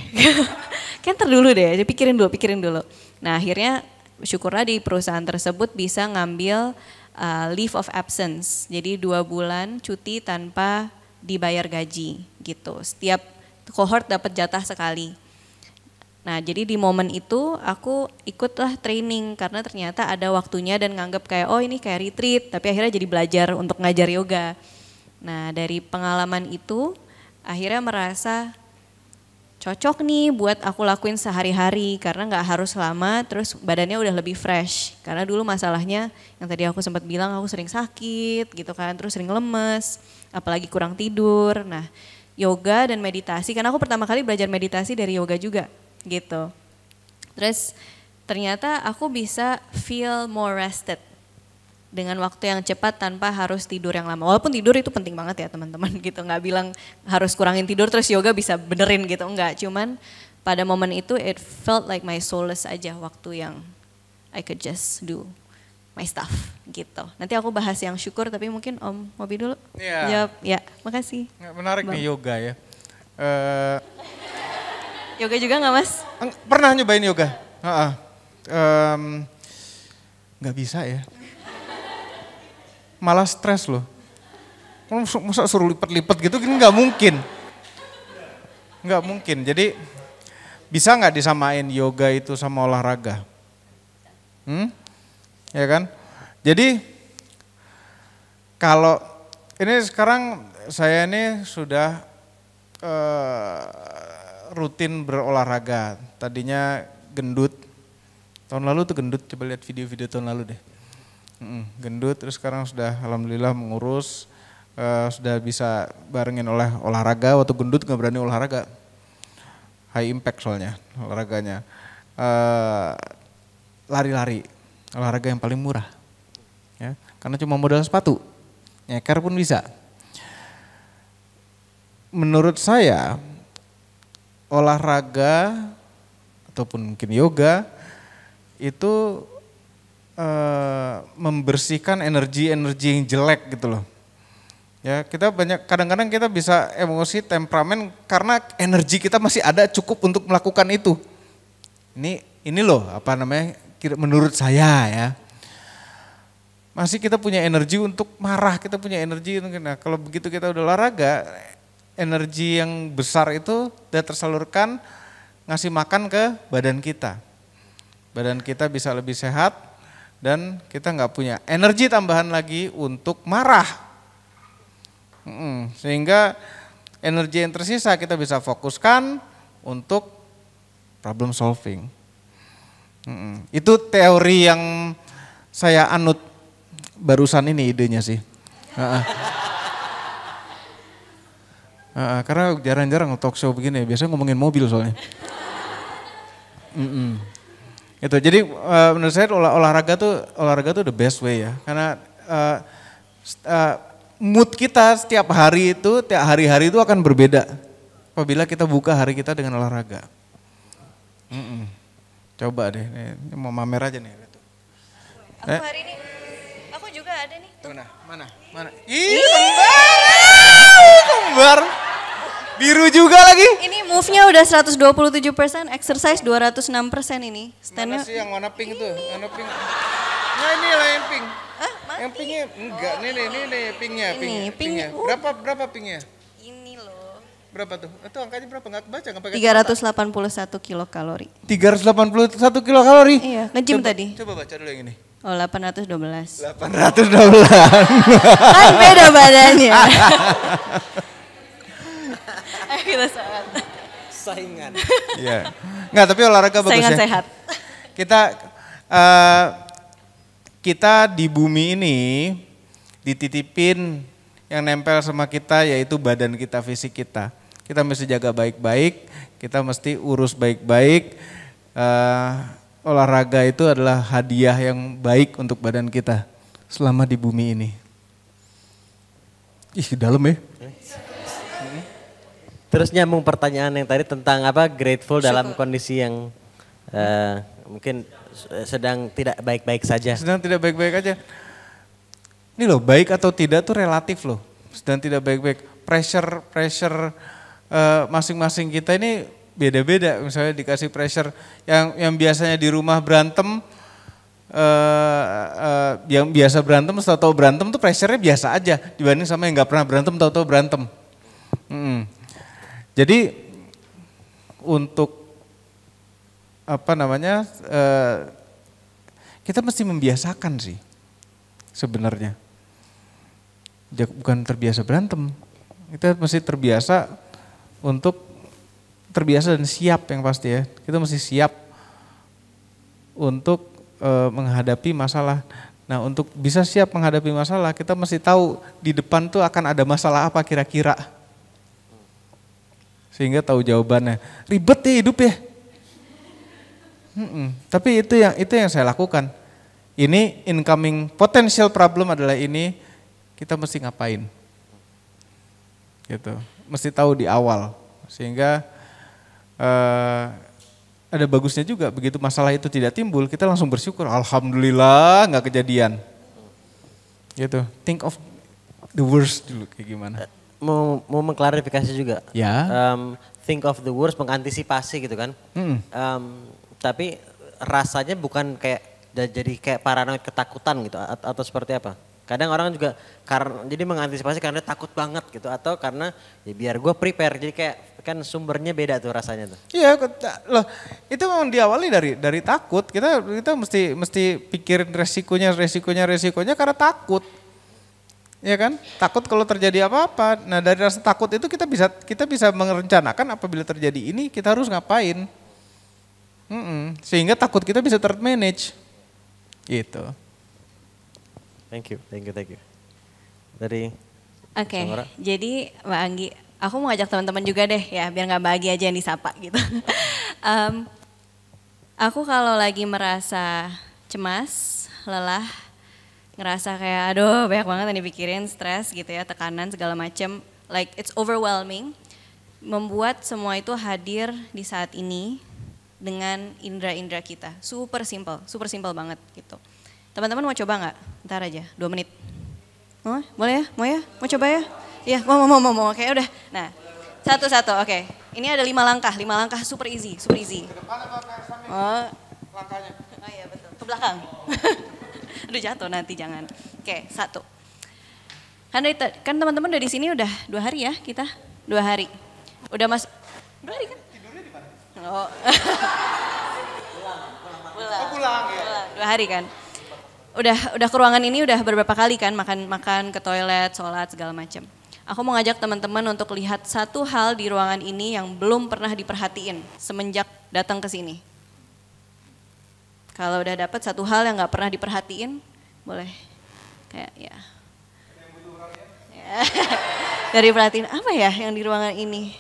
kan ntar dulu deh, pikirin dulu, pikirin dulu. Nah akhirnya syukurlah di perusahaan tersebut bisa ngambil uh, leave of absence. Jadi dua bulan cuti tanpa dibayar gaji gitu. Setiap cohort dapat jatah sekali. Nah, jadi di momen itu aku ikutlah training karena ternyata ada waktunya dan nganggap kayak oh ini kayak retreat, tapi akhirnya jadi belajar untuk ngajar yoga. Nah, dari pengalaman itu akhirnya merasa cocok nih buat aku lakuin sehari-hari karena nggak harus lama terus badannya udah lebih fresh karena dulu masalahnya yang tadi aku sempat bilang aku sering sakit gitu kan terus sering lemes apalagi kurang tidur. Nah, yoga dan meditasi karena aku pertama kali belajar meditasi dari yoga juga gitu. Terus ternyata aku bisa feel more rested dengan waktu yang cepat tanpa harus tidur yang lama. Walaupun tidur itu penting banget ya teman-teman gitu. Nggak bilang harus kurangin tidur terus yoga bisa benerin gitu. Enggak, cuman pada momen itu it felt like my soulless aja waktu yang I could just do my stuff gitu. Nanti aku bahas yang syukur tapi mungkin Om Mobi dulu Iya. jawab. Ya, makasih. Menarik Bang. nih yoga ya. Uh, yoga juga nggak mas? Pernah nyobain yoga. Uh -uh. Um, bisa ya. Malah stres loh. Masa suruh lipet-lipet gitu kan nggak mungkin. Nggak mungkin. Jadi bisa nggak disamain yoga itu sama olahraga? Hmm? ya kan? Jadi kalau ini sekarang saya ini sudah uh, rutin berolahraga. Tadinya gendut, tahun lalu tuh gendut, coba lihat video-video tahun lalu deh. gendut, terus sekarang sudah alhamdulillah mengurus, uh, sudah bisa barengin oleh olahraga. Waktu gendut nggak berani olahraga, high impact soalnya olahraganya. Eh, lari-lari, olahraga yang paling murah. Ya, karena cuma modal sepatu. Nyeker pun bisa. Menurut saya olahraga ataupun mungkin yoga itu e, membersihkan energi-energi yang jelek gitu loh. Ya, kita banyak kadang-kadang kita bisa emosi, temperamen karena energi kita masih ada cukup untuk melakukan itu. Ini ini loh apa namanya menurut saya ya. Masih kita punya energi untuk marah, kita punya energi. Nah, kalau begitu kita udah olahraga, energi yang besar itu udah tersalurkan ngasih makan ke badan kita. Badan kita bisa lebih sehat dan kita nggak punya energi tambahan lagi untuk marah. Sehingga energi yang tersisa kita bisa fokuskan untuk problem solving. Itu teori yang saya anut barusan ini idenya sih. uh karena jarang-jarang talk show begini, biasanya ngomongin mobil soalnya. Mm-mm. Itu jadi uh, menurut saya olah, olahraga tuh olahraga tuh the best way ya, karena uh, uh, mood kita setiap hari itu, tiap hari-hari itu akan berbeda apabila kita buka hari kita dengan olahraga. Mm -mm. Coba deh, nih, mau mamer aja nih. Aku eh. hari ini, aku juga ada nih. Tuh. Mana, mana, mana. Ih, kembar, kembar. Biru juga lagi. Ini move-nya udah 127 persen, exercise 206 persen ini. Stand mana sih yang warna pink itu? Warna pink. Nah ini lah yang pink. Ah, mati. Yang pinknya enggak, oh. nih nih, nih, nih pinknya, pinknya, pinknya. Berapa, berapa pinknya? berapa tuh? Itu angkanya berapa? Enggak kebaca enggak pakai. 381 kilokalori. 381 kilokalori? Iya, ngejim tadi. Coba baca dulu yang ini. Oh, 812. 812. kan beda badannya. Ayo kita sehat. Saingan. Iya. yeah. Enggak, tapi olahraga bagus Saingan ya. sehat. Kita uh, kita di bumi ini dititipin yang nempel sama kita yaitu badan kita, fisik kita. Kita mesti jaga baik-baik, kita mesti urus baik-baik. Uh, olahraga itu adalah hadiah yang baik untuk badan kita selama di bumi ini. Ih, dalam ya. Terus nyambung pertanyaan yang tadi tentang apa grateful dalam kondisi yang uh, mungkin sedang tidak baik-baik saja. Sedang tidak baik-baik aja. Ini loh baik atau tidak tuh relatif loh. Sedang tidak baik-baik. Pressure pressure Eh, masing-masing kita ini beda-beda. Misalnya dikasih pressure yang yang biasanya di rumah berantem uh, uh, yang biasa berantem atau tahu berantem tuh pressurenya biasa aja dibanding sama yang nggak pernah berantem tahu-tahu berantem. Hmm. Jadi untuk apa namanya uh, kita mesti membiasakan sih sebenarnya. Bukan terbiasa berantem, kita mesti terbiasa untuk terbiasa dan siap yang pasti ya. Kita mesti siap untuk e, menghadapi masalah. Nah, untuk bisa siap menghadapi masalah, kita mesti tahu di depan tuh akan ada masalah apa kira-kira. Sehingga tahu jawabannya. Ribet ya hidup ya. Hmm, tapi itu yang itu yang saya lakukan. Ini incoming potential problem adalah ini kita mesti ngapain? Gitu mesti tahu di awal sehingga eh, ada bagusnya juga begitu masalah itu tidak timbul kita langsung bersyukur alhamdulillah nggak kejadian gitu think of the worst dulu kayak gimana eh, mau mau mengklarifikasi juga ya um, think of the worst mengantisipasi gitu kan hmm. um, tapi rasanya bukan kayak jadi kayak paranoid ketakutan gitu atau seperti apa Kadang orang juga karena jadi mengantisipasi karena takut banget gitu atau karena ya biar gue prepare. Jadi kayak kan sumbernya beda tuh rasanya tuh. Iya, loh itu memang diawali dari dari takut. Kita kita mesti mesti pikirin resikonya, resikonya, resikonya karena takut. Ya kan? Takut kalau terjadi apa-apa. Nah, dari rasa takut itu kita bisa kita bisa merencanakan apabila terjadi ini kita harus ngapain. Mm -mm. Sehingga takut kita bisa termanage. Gitu. Thank you, thank you, thank you. Dari Oke, okay, jadi Mbak Anggi, aku mau ngajak teman-teman juga deh ya, biar nggak bahagia aja yang disapa gitu. um, aku kalau lagi merasa cemas, lelah, ngerasa kayak aduh banyak banget yang dipikirin, stres gitu ya, tekanan segala macem, like it's overwhelming, membuat semua itu hadir di saat ini dengan indera-indera kita. Super simple, super simple banget gitu. Teman-teman mau coba nggak? Ntar aja, dua menit. Mau? Boleh ya? Mau ya? Mau coba ya? Iya, mau, mau, mau, mau. mau. Oke, udah. Nah, satu-satu, oke. Okay. Ini ada lima langkah, lima langkah super easy, super easy. Ke Oh. Langkahnya. Oh iya, betul. Ke belakang. Oh. Aduh jatuh nanti, jangan. Oke, okay, satu. Kan, teman kan teman-teman di sini udah dua hari ya kita? Dua hari. Udah mas... Dua hari kan? Tidurnya di mana? Oh. pulang, pulang. Pulang. Oh, pulang ya? Pulang. Dua hari kan? udah udah ke ruangan ini udah beberapa kali kan makan makan ke toilet sholat segala macam aku mau ngajak teman-teman untuk lihat satu hal di ruangan ini yang belum pernah diperhatiin semenjak datang ke sini kalau udah dapat satu hal yang nggak pernah diperhatiin boleh kayak ya dari perhatiin apa ya yang di ruangan ini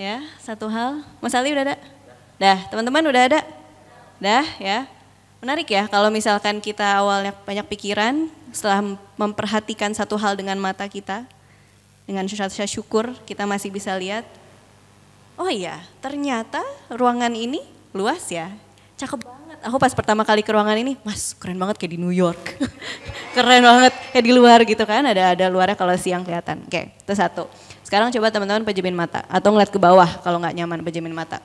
ya satu hal Mas Ali udah ada dah teman-teman udah ada dah ya Menarik ya kalau misalkan kita awalnya banyak pikiran, setelah memperhatikan satu hal dengan mata kita, dengan rasa syukur kita masih bisa lihat, oh iya ternyata ruangan ini luas ya, cakep banget. Aku pas pertama kali ke ruangan ini, mas keren banget kayak di New York, keren banget kayak di luar gitu kan, ada ada luarnya kalau siang kelihatan. Oke, itu satu. Sekarang coba teman-teman pejamin mata atau ngeliat ke bawah kalau nggak nyaman pejamin mata.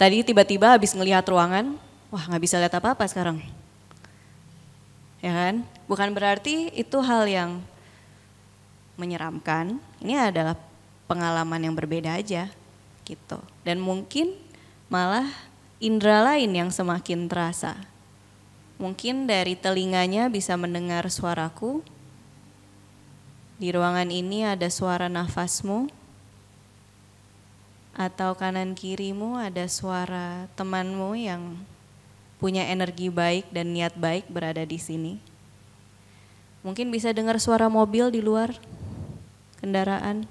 Tadi tiba-tiba habis ngelihat ruangan, wah nggak bisa lihat apa-apa sekarang. Ya kan? Bukan berarti itu hal yang menyeramkan. Ini adalah pengalaman yang berbeda aja gitu. Dan mungkin malah indera lain yang semakin terasa. Mungkin dari telinganya bisa mendengar suaraku. Di ruangan ini ada suara nafasmu. Atau kanan kirimu ada suara temanmu yang punya energi baik dan niat baik berada di sini. Mungkin bisa dengar suara mobil di luar kendaraan.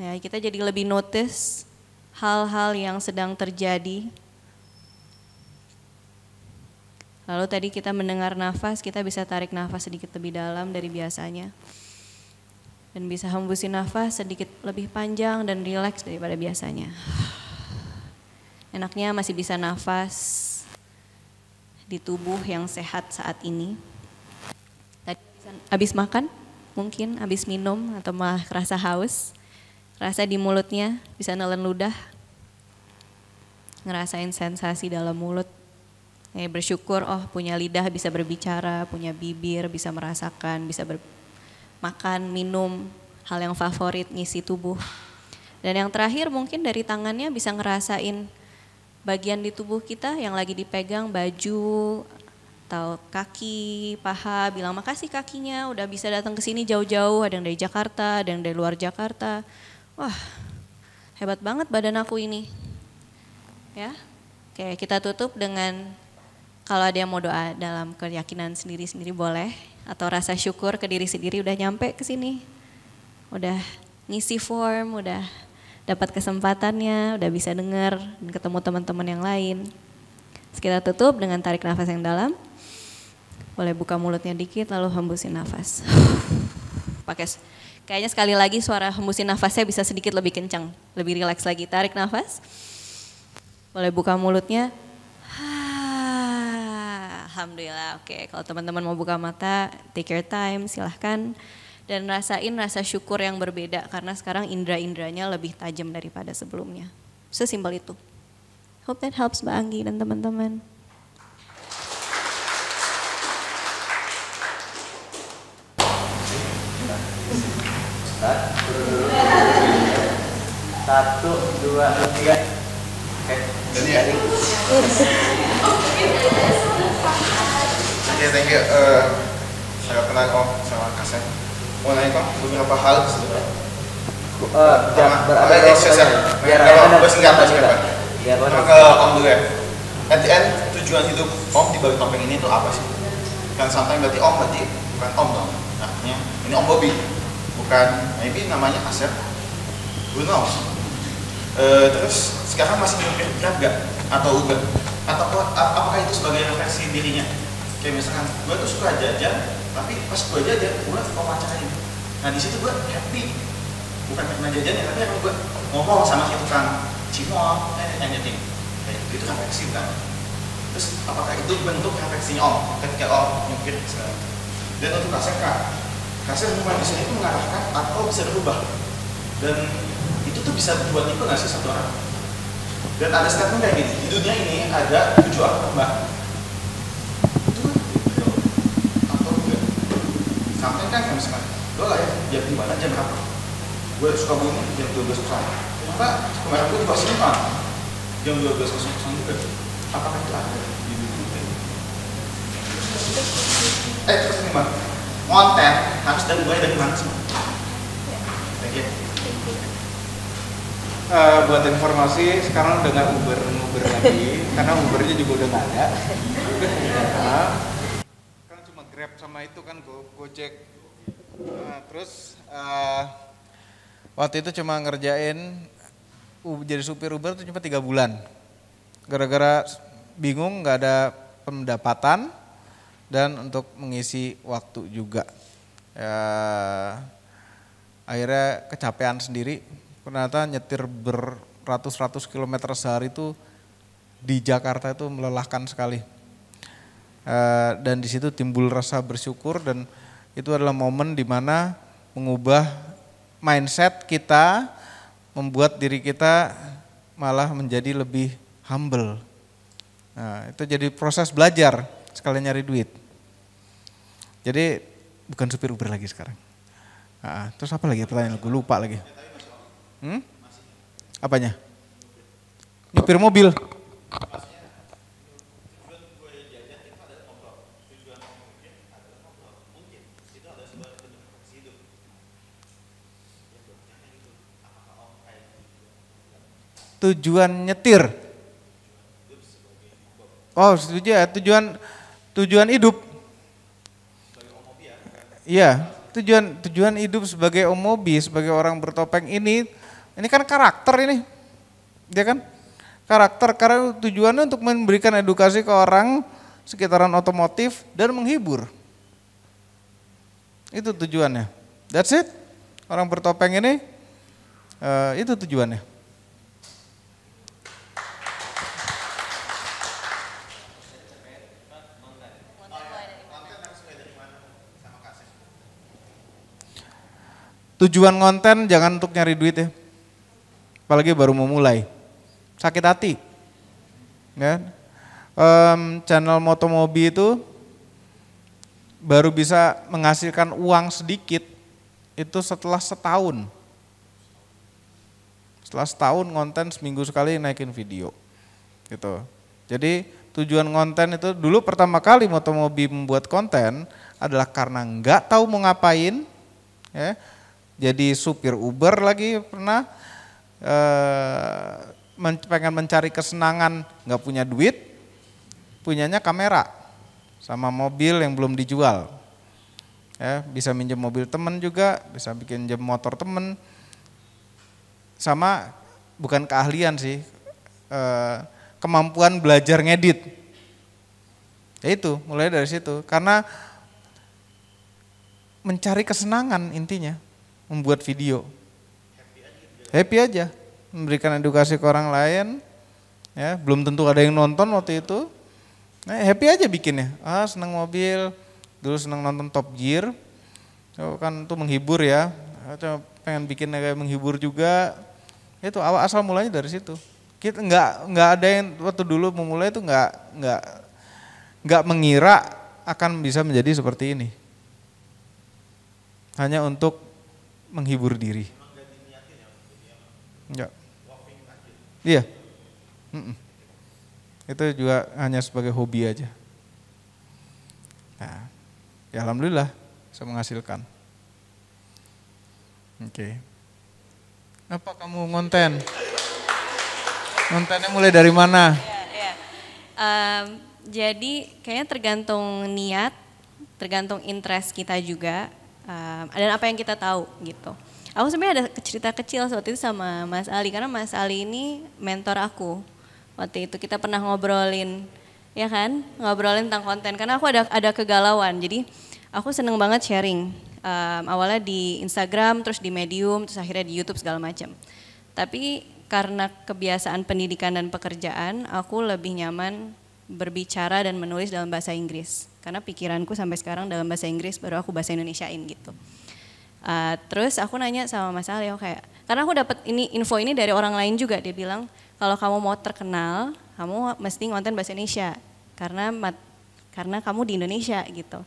Ya, kita jadi lebih notice hal-hal yang sedang terjadi. Lalu tadi kita mendengar nafas, kita bisa tarik nafas sedikit lebih dalam dari biasanya. Dan bisa hembusin nafas sedikit lebih panjang dan rileks daripada biasanya. Enaknya masih bisa nafas di tubuh yang sehat saat ini. Tadi habis makan, mungkin habis minum atau malah kerasa haus, rasa di mulutnya bisa nelen ludah, ngerasain sensasi dalam mulut. Eh, bersyukur, oh punya lidah bisa berbicara, punya bibir bisa merasakan, bisa ber makan, minum, hal yang favorit ngisi tubuh. Dan yang terakhir mungkin dari tangannya bisa ngerasain bagian di tubuh kita yang lagi dipegang baju atau kaki, paha, bilang makasih kakinya udah bisa datang ke sini jauh-jauh, ada yang dari Jakarta, ada yang dari luar Jakarta. Wah, hebat banget badan aku ini. Ya. Oke, kita tutup dengan kalau ada yang mau doa dalam keyakinan sendiri-sendiri boleh atau rasa syukur ke diri sendiri udah nyampe ke sini. Udah ngisi form, udah dapat kesempatannya, udah bisa dengar dan ketemu teman-teman yang lain. Terus kita tutup dengan tarik nafas yang dalam. Boleh buka mulutnya dikit lalu hembusin nafas. Pakai kayaknya sekali lagi suara hembusin nafasnya bisa sedikit lebih kencang, lebih rileks lagi. Tarik nafas. Boleh buka mulutnya. Alhamdulillah. Oke, kalau teman-teman mau buka mata, take your time, silahkan dan rasain rasa syukur yang berbeda karena sekarang indera-inderanya lebih tajam daripada sebelumnya. Sesimpel itu. Hope that helps Mbak Anggi dan teman-teman. Satu, dua, tiga. Oke, ya. okay. thank you. Uh, saya kenal Om sama kasen menanyakan beberapa hal sebenarnya. Uh, jam, berapa ada pertanyaan? Ya, berapa? Bos enggak, ke Om dulu ya. At the end, tujuan hidup Om di balik topeng ini itu apa sih? Kan santai berarti Om berarti bukan Om dong. Nah, ini Om Bobby. Bukan, maybe namanya Asep. Who knows? Uh, terus sekarang masih nyupir Grab gak? Atau Uber? Atau apakah itu sebagai refleksi dirinya? Kayak misalkan, gue tuh suka jajan, tapi pas gue jajan, gue kok pacaran nah di situ gue happy bukan karena jajan ya tapi karena gue ngomong sama si tukang cimol eh, yang nyeting kayak eh, itu kan refleksi kan terus apakah itu bentuk refleksinya om ketika om nyukir segala dan untuk kasir kak kasir hukuman di itu mengarahkan atau bisa berubah dan itu tuh bisa buat nih nggak sih satu orang dan ada statement kayak gini di dunia ini ada tujuh orang mbak itu kan atau enggak sampai kan misalnya sekolah ya jam gimana jam berapa gue suka bunyi jam dua belas kosong. ternyata kemarin gue juga simpang jam kosong kosong juga apakah itu ada di dunia eh terus nih bang konten harus dari mulai dari mana sih Thank you. Uh, buat informasi sekarang udah nggak Uber Uber lagi karena Ubernya juga udah nggak ada. Karena kan cuma Grab sama itu kan Go Gojek Nah, terus uh, waktu itu cuma ngerjain jadi supir Uber itu cuma tiga bulan. Gara-gara bingung nggak ada pendapatan dan untuk mengisi waktu juga. Ya, akhirnya kecapean sendiri. Ternyata nyetir beratus-ratus kilometer sehari itu di Jakarta itu melelahkan sekali. Eh, dan di situ timbul rasa bersyukur dan itu adalah momen di mana mengubah mindset kita, membuat diri kita malah menjadi lebih humble. Nah, itu jadi proses belajar sekalian nyari duit. Jadi bukan supir Uber lagi sekarang. Nah, terus apa lagi pertanyaan gue lupa lagi. Hmm? Apanya? Nyupir mobil. tujuan nyetir? Oh, setuju ya. Tujuan tujuan hidup. Iya, tujuan tujuan hidup sebagai omobi, sebagai orang bertopeng ini ini kan karakter ini. Dia ya kan karakter karena tujuannya untuk memberikan edukasi ke orang sekitaran otomotif dan menghibur. Itu tujuannya. That's it. Orang bertopeng ini uh, itu tujuannya. Tujuan konten jangan untuk nyari duit ya. Apalagi baru memulai Sakit hati. Kan? Um, channel Motomobi itu baru bisa menghasilkan uang sedikit itu setelah setahun. Setelah setahun konten seminggu sekali naikin video. Gitu. Jadi tujuan konten itu dulu pertama kali Motomobi membuat konten adalah karena nggak tahu mau ngapain, ya, jadi supir Uber lagi pernah eh, men pengen mencari kesenangan nggak punya duit punyanya kamera sama mobil yang belum dijual ya bisa minjem mobil temen juga bisa bikin jam motor temen sama bukan keahlian sih eh, kemampuan belajar ngedit ya itu mulai dari situ karena mencari kesenangan intinya membuat video. Happy aja, memberikan edukasi ke orang lain. Ya, belum tentu ada yang nonton waktu itu. Nah, happy aja bikinnya. Ah, senang mobil. Dulu senang nonton Top Gear. Oh, kan itu menghibur ya. Ah, Coba pengen bikin kayak menghibur juga. Itu awal asal mulanya dari situ. Kita nggak nggak ada yang waktu dulu memulai itu nggak nggak nggak mengira akan bisa menjadi seperti ini. Hanya untuk menghibur diri. Ya. Iya. Mm -mm. Itu juga hanya sebagai hobi aja. Nah, ya alhamdulillah bisa menghasilkan. Oke. Okay. Apa kamu ngonten? Kontennya mulai dari mana? Ya, ya. Um, jadi kayaknya tergantung niat, tergantung interest kita juga um, dan apa yang kita tahu gitu. Aku sebenarnya ada cerita kecil waktu itu sama Mas Ali karena Mas Ali ini mentor aku. Waktu itu kita pernah ngobrolin ya kan, ngobrolin tentang konten karena aku ada ada kegalauan. Jadi aku seneng banget sharing. Um, awalnya di Instagram, terus di Medium, terus akhirnya di YouTube segala macam. Tapi karena kebiasaan pendidikan dan pekerjaan, aku lebih nyaman berbicara dan menulis dalam bahasa Inggris karena pikiranku sampai sekarang dalam bahasa Inggris baru aku bahasa Indonesiain gitu. Uh, terus aku nanya sama Mas Alio kayak karena aku dapat ini info ini dari orang lain juga dia bilang kalau kamu mau terkenal kamu mesti ngonten bahasa Indonesia karena mat, karena kamu di Indonesia gitu.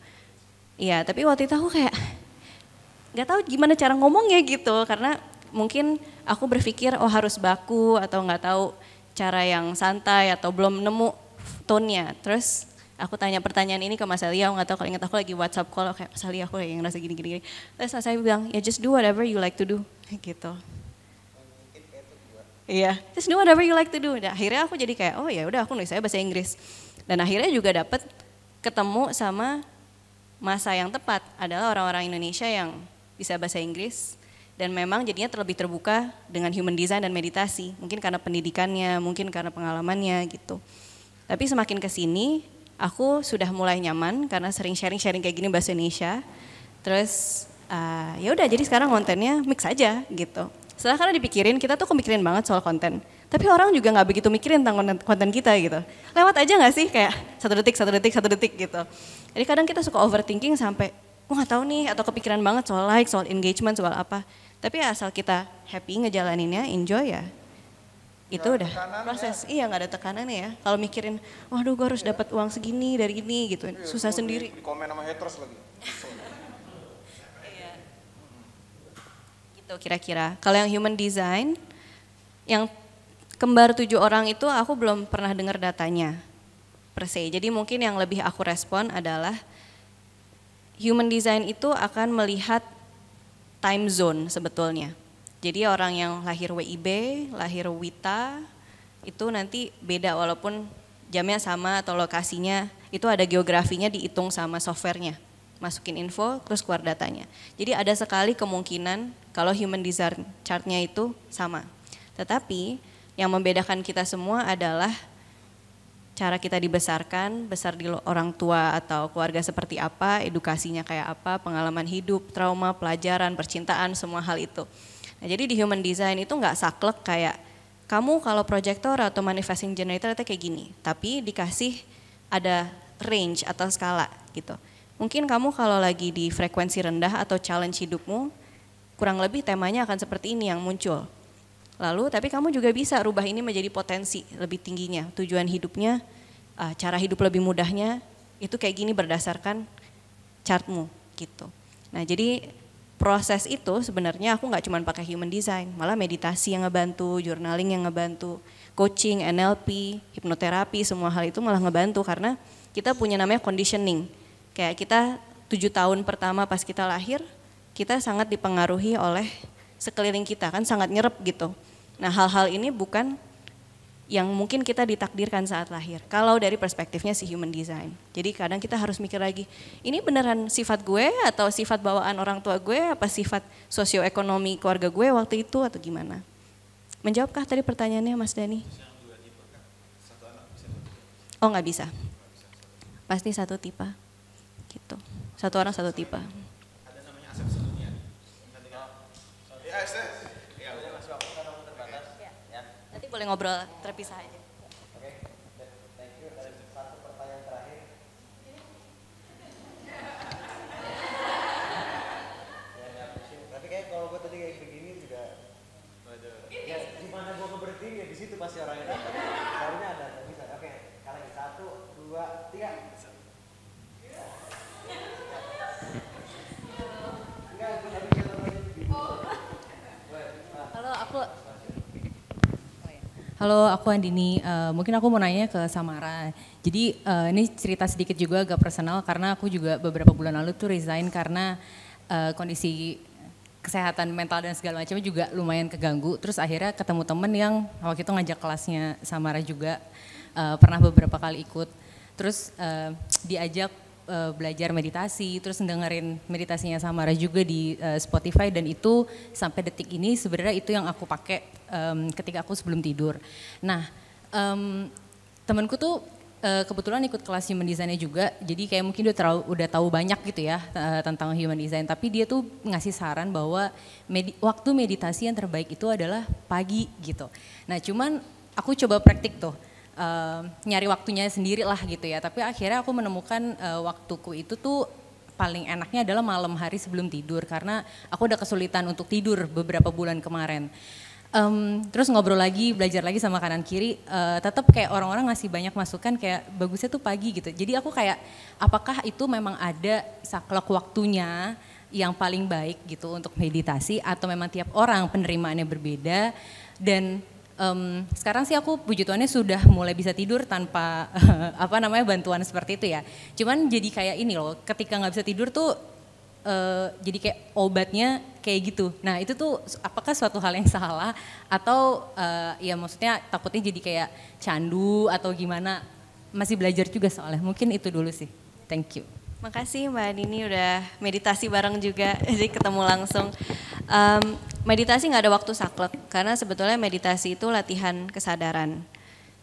Iya tapi waktu itu aku kayak nggak tahu gimana cara ngomongnya gitu karena mungkin aku berpikir oh harus baku atau nggak tahu cara yang santai atau belum nemu tone-nya. Terus aku tanya pertanyaan ini ke Mas Elia, nggak tahu kalau ingat aku lagi WhatsApp call kayak Mas Elia aku kayak ngerasa gini gini gini. Terus Mas bilang, ya just do whatever you like to do, gitu. Iya, yeah. just do whatever you like to do. Nah, akhirnya aku jadi kayak, oh ya udah aku nulis saya bahasa Inggris. Dan akhirnya juga dapet ketemu sama masa yang tepat adalah orang-orang Indonesia yang bisa bahasa Inggris dan memang jadinya terlebih terbuka dengan human design dan meditasi. Mungkin karena pendidikannya, mungkin karena pengalamannya gitu. Tapi semakin ke sini aku sudah mulai nyaman karena sering sharing-sharing kayak gini bahasa Indonesia. Terus uh, ya udah jadi sekarang kontennya mix aja gitu. Setelah karena dipikirin kita tuh kepikirin banget soal konten. Tapi orang juga nggak begitu mikirin tentang konten, konten kita gitu. Lewat aja nggak sih kayak satu detik, satu detik, satu detik gitu. Jadi kadang kita suka overthinking sampai gue nggak tahu nih atau kepikiran banget soal like, soal engagement, soal apa. Tapi asal kita happy ngejalaninnya, enjoy ya itu udah proses ya. iya nggak ada tekanan ya kalau mikirin waduh gue harus iya. dapat uang segini dari ini gitu iya, susah sendiri di, di komen sama haters lagi iya. gitu kira-kira kalau yang human design yang kembar tujuh orang itu aku belum pernah dengar datanya per se jadi mungkin yang lebih aku respon adalah human design itu akan melihat time zone sebetulnya jadi orang yang lahir WIB, lahir WITA itu nanti beda walaupun jamnya sama atau lokasinya itu ada geografinya dihitung sama softwarenya. Masukin info terus keluar datanya. Jadi ada sekali kemungkinan kalau human design chartnya itu sama. Tetapi yang membedakan kita semua adalah cara kita dibesarkan, besar di orang tua atau keluarga seperti apa, edukasinya kayak apa, pengalaman hidup, trauma, pelajaran, percintaan, semua hal itu. Nah jadi di human design itu nggak saklek kayak kamu kalau Projector atau manifesting generator itu kayak gini, tapi dikasih ada range atau skala gitu. Mungkin kamu kalau lagi di frekuensi rendah atau challenge hidupmu, kurang lebih temanya akan seperti ini yang muncul. Lalu tapi kamu juga bisa rubah ini menjadi potensi lebih tingginya, tujuan hidupnya, eh, cara hidup lebih mudahnya, itu kayak gini berdasarkan chartmu gitu. Nah jadi proses itu sebenarnya aku nggak cuma pakai human design, malah meditasi yang ngebantu, journaling yang ngebantu, coaching, NLP, hipnoterapi, semua hal itu malah ngebantu karena kita punya namanya conditioning. Kayak kita tujuh tahun pertama pas kita lahir, kita sangat dipengaruhi oleh sekeliling kita kan sangat nyerep gitu. Nah hal-hal ini bukan yang mungkin kita ditakdirkan saat lahir. Kalau dari perspektifnya si human design. Jadi kadang kita harus mikir lagi, ini beneran sifat gue atau sifat bawaan orang tua gue apa sifat sosioekonomi keluarga gue waktu itu atau gimana? Menjawabkah tadi pertanyaannya Mas Dani? Oh nggak bisa. Pasti satu tipe. Gitu. Satu orang satu tipe. Ada namanya aset boleh ngobrol terpisah ya, ya, aja. kalau gue tadi kayak begini juga ya gimana gue keberhenti ya di situ pasti orangnya Halo, aku Andini. Uh, mungkin aku mau nanya ke Samara. Jadi uh, ini cerita sedikit juga agak personal karena aku juga beberapa bulan lalu tuh resign karena uh, kondisi kesehatan mental dan segala macamnya juga lumayan keganggu. Terus akhirnya ketemu temen yang waktu itu ngajak kelasnya Samara juga uh, pernah beberapa kali ikut. Terus uh, diajak Eh, belajar meditasi, terus dengerin meditasinya Samara juga di uh, Spotify dan itu sampai detik ini sebenarnya itu yang aku pakai um, ketika aku sebelum tidur. Nah, um, temanku tuh uh, kebetulan ikut kelas human designnya juga, jadi kayak mungkin udah terlalu, udah tahu banyak gitu ya uh, tentang human design. Tapi dia tuh ngasih saran bahwa medi waktu meditasi yang terbaik itu adalah pagi gitu. Nah, cuman aku coba praktik tuh uh, nyari waktunya sendiri lah gitu ya. Tapi akhirnya aku menemukan uh, waktuku itu tuh paling enaknya adalah malam hari sebelum tidur karena aku udah kesulitan untuk tidur beberapa bulan kemarin. Um, terus ngobrol lagi, belajar lagi sama kanan kiri, uh, eh, tetap kayak orang-orang ngasih banyak masukan kayak bagusnya tuh pagi gitu. Jadi aku kayak apakah itu memang ada saklek waktunya yang paling baik gitu untuk meditasi atau memang tiap orang penerimaannya berbeda dan um, sekarang sih aku puji Tuhannya sudah mulai bisa tidur tanpa apa namanya bantuan seperti itu ya. Cuman jadi kayak ini loh, ketika nggak bisa tidur tuh uh, jadi kayak obatnya kayak gitu. Nah itu tuh apakah suatu hal yang salah atau uh, ya maksudnya takutnya jadi kayak candu atau gimana? Masih belajar juga soalnya. Mungkin itu dulu sih. Thank you. Makasih Mbak Nini udah meditasi bareng juga, jadi ketemu langsung. Um, meditasi nggak ada waktu saklek, karena sebetulnya meditasi itu latihan kesadaran.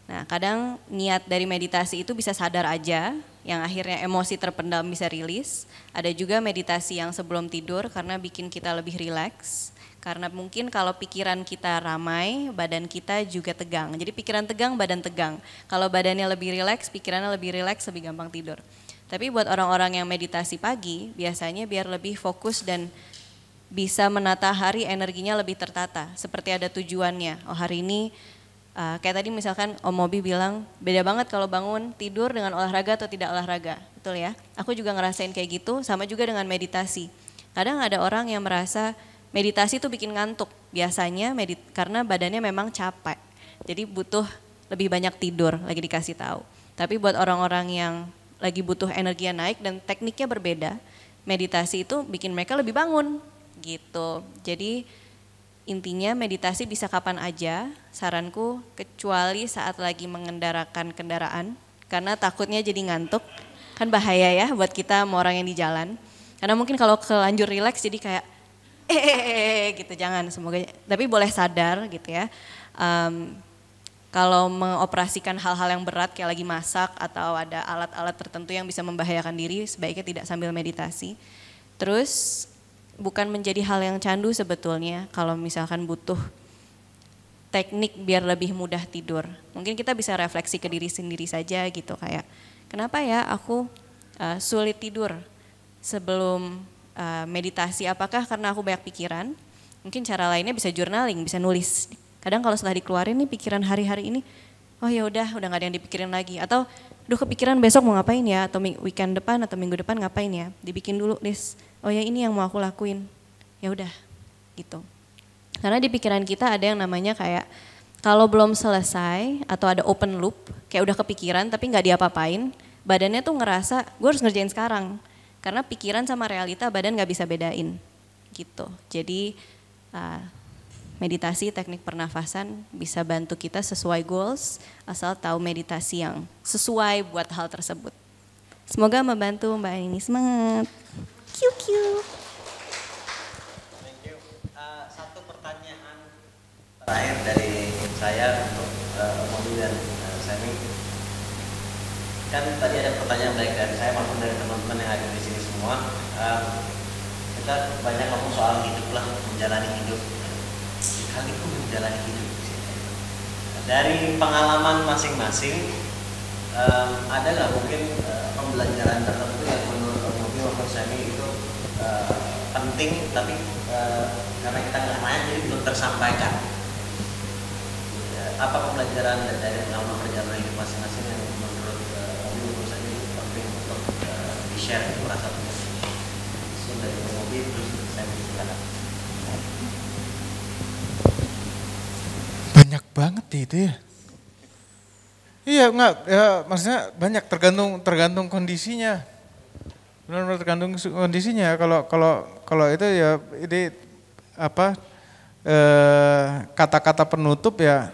Nah kadang niat dari meditasi itu bisa sadar aja, yang akhirnya emosi terpendam bisa rilis. Ada juga meditasi yang sebelum tidur karena bikin kita lebih rileks. Karena mungkin kalau pikiran kita ramai, badan kita juga tegang. Jadi pikiran tegang, badan tegang. Kalau badannya lebih rileks, pikirannya lebih rileks, lebih gampang tidur. Tapi buat orang-orang yang meditasi pagi, biasanya biar lebih fokus dan bisa menata hari energinya lebih tertata, seperti ada tujuannya. Oh hari ini uh, kayak tadi misalkan Om Mobi bilang beda banget kalau bangun tidur dengan olahraga atau tidak olahraga, betul ya? Aku juga ngerasain kayak gitu, sama juga dengan meditasi. Kadang ada orang yang merasa meditasi itu bikin ngantuk, biasanya medit karena badannya memang capek, jadi butuh lebih banyak tidur lagi dikasih tahu. Tapi buat orang-orang yang lagi butuh energi yang naik dan tekniknya berbeda. Meditasi itu bikin mereka lebih bangun gitu. Jadi intinya meditasi bisa kapan aja, saranku kecuali saat lagi mengendarakan kendaraan karena takutnya jadi ngantuk. Kan bahaya ya buat kita mau orang yang di jalan. Karena mungkin kalau kelanjur rileks jadi kayak eh, eh, eh, eh gitu jangan semoga tapi boleh sadar gitu ya. Um, kalau mengoperasikan hal-hal yang berat kayak lagi masak atau ada alat-alat tertentu yang bisa membahayakan diri sebaiknya tidak sambil meditasi. Terus bukan menjadi hal yang candu sebetulnya kalau misalkan butuh teknik biar lebih mudah tidur. Mungkin kita bisa refleksi ke diri sendiri saja gitu kayak kenapa ya aku uh, sulit tidur sebelum uh, meditasi apakah karena aku banyak pikiran? Mungkin cara lainnya bisa journaling, bisa nulis kadang kalau setelah dikeluarin nih pikiran hari-hari ini oh ya udah udah nggak ada yang dipikirin lagi atau duh kepikiran besok mau ngapain ya atau weekend depan atau minggu depan ngapain ya dibikin dulu list oh ya ini yang mau aku lakuin ya udah gitu karena di pikiran kita ada yang namanya kayak kalau belum selesai atau ada open loop kayak udah kepikiran tapi nggak diapa-apain badannya tuh ngerasa gue harus ngerjain sekarang karena pikiran sama realita badan nggak bisa bedain gitu jadi uh, meditasi, teknik pernafasan bisa bantu kita sesuai goals, asal tahu meditasi yang sesuai buat hal tersebut. Semoga membantu Mbak Aini semangat. Kiu kiu. Thank you. Uh, satu pertanyaan terakhir dari saya untuk uh, Mobil dan uh, Semi. Kan tadi ada pertanyaan baik dari saya maupun dari teman-teman yang ada di sini semua. Uh, kita banyak ngomong soal hidup lah, menjalani hidup itu menjalani hidup dari pengalaman masing-masing um, ada nggak mungkin uh, pembelajaran tertentu yang menurut Om Bobi maupun Sami itu uh, penting tapi uh, karena kita nggak main jadi belum tersampaikan uh, apa pembelajaran dari pengalaman perjalanan hidup masing-masing yang menurut uh, Om saya maupun Sami penting untuk uh, di share itu merasa penting dari Om terus saya silakan mati itu ya. Iya enggak, ya maksudnya banyak tergantung tergantung kondisinya. Benar-benar tergantung kondisinya. Kalau kalau kalau itu ya ini apa eh, kata-kata eh, penutup ya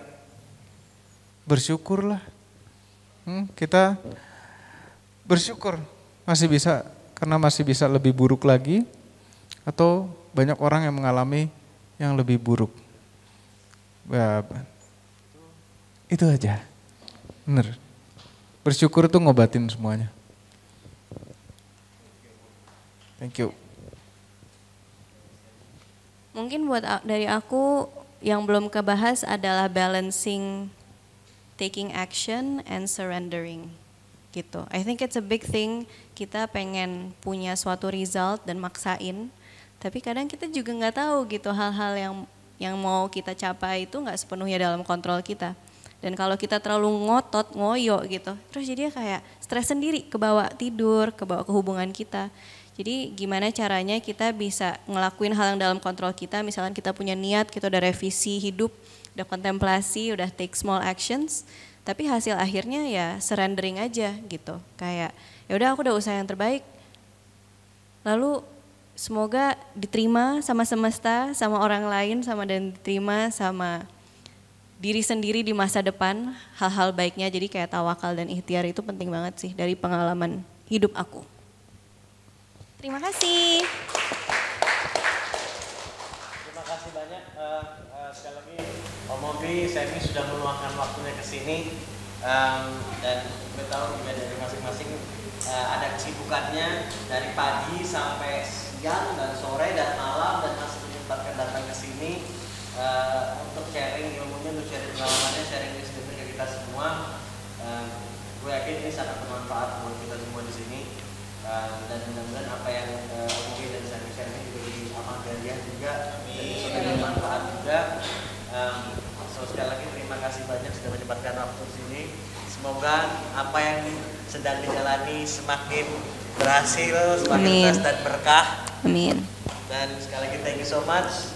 bersyukurlah. Hmm, kita bersyukur masih bisa karena masih bisa lebih buruk lagi atau banyak orang yang mengalami yang lebih buruk. Ya, itu aja. Bener. Bersyukur tuh ngobatin semuanya. Thank you. Mungkin buat dari aku yang belum kebahas adalah balancing taking action and surrendering gitu. I think it's a big thing kita pengen punya suatu result dan maksain, tapi kadang kita juga nggak tahu gitu hal-hal yang yang mau kita capai itu nggak sepenuhnya dalam kontrol kita. Dan kalau kita terlalu ngotot, ngoyo gitu, terus jadi kayak stres sendiri, kebawa tidur, kebawa ke hubungan kita. Jadi gimana caranya kita bisa ngelakuin hal yang dalam kontrol kita, misalkan kita punya niat, kita udah revisi hidup, udah kontemplasi, udah take small actions, tapi hasil akhirnya ya surrendering aja gitu. Kayak ya udah aku udah usaha yang terbaik. Lalu semoga diterima sama semesta, sama orang lain, sama dan diterima sama diri sendiri di masa depan, hal-hal baiknya jadi kayak tawakal dan ikhtiar itu penting banget sih dari pengalaman hidup aku. Terima kasih. Terima kasih banyak. Uh, uh, sekali lagi Om Obi, Semi sudah meluangkan waktunya ke sini um, dan kita tahu juga dari masing-masing uh, ada kesibukannya dari pagi sampai siang dan sore dan malam dan masih menyempatkan datang ke sini uh, untuk sharing ilmunya untuk sharing pengalamannya sharing wisdomnya ke kita semua uh, gue yakin ini sangat bermanfaat buat kita semua di sini uh, dan mudah-mudahan apa yang uh, mungkin dan saya sharing ini juga jadi amal kalian juga bisa bermanfaat juga um, so sekali lagi terima kasih banyak sudah menyempatkan waktu di sini semoga apa yang sedang dijalani semakin berhasil, semakin Amin. dan berkah. Amin. Dan sekali lagi thank you so much.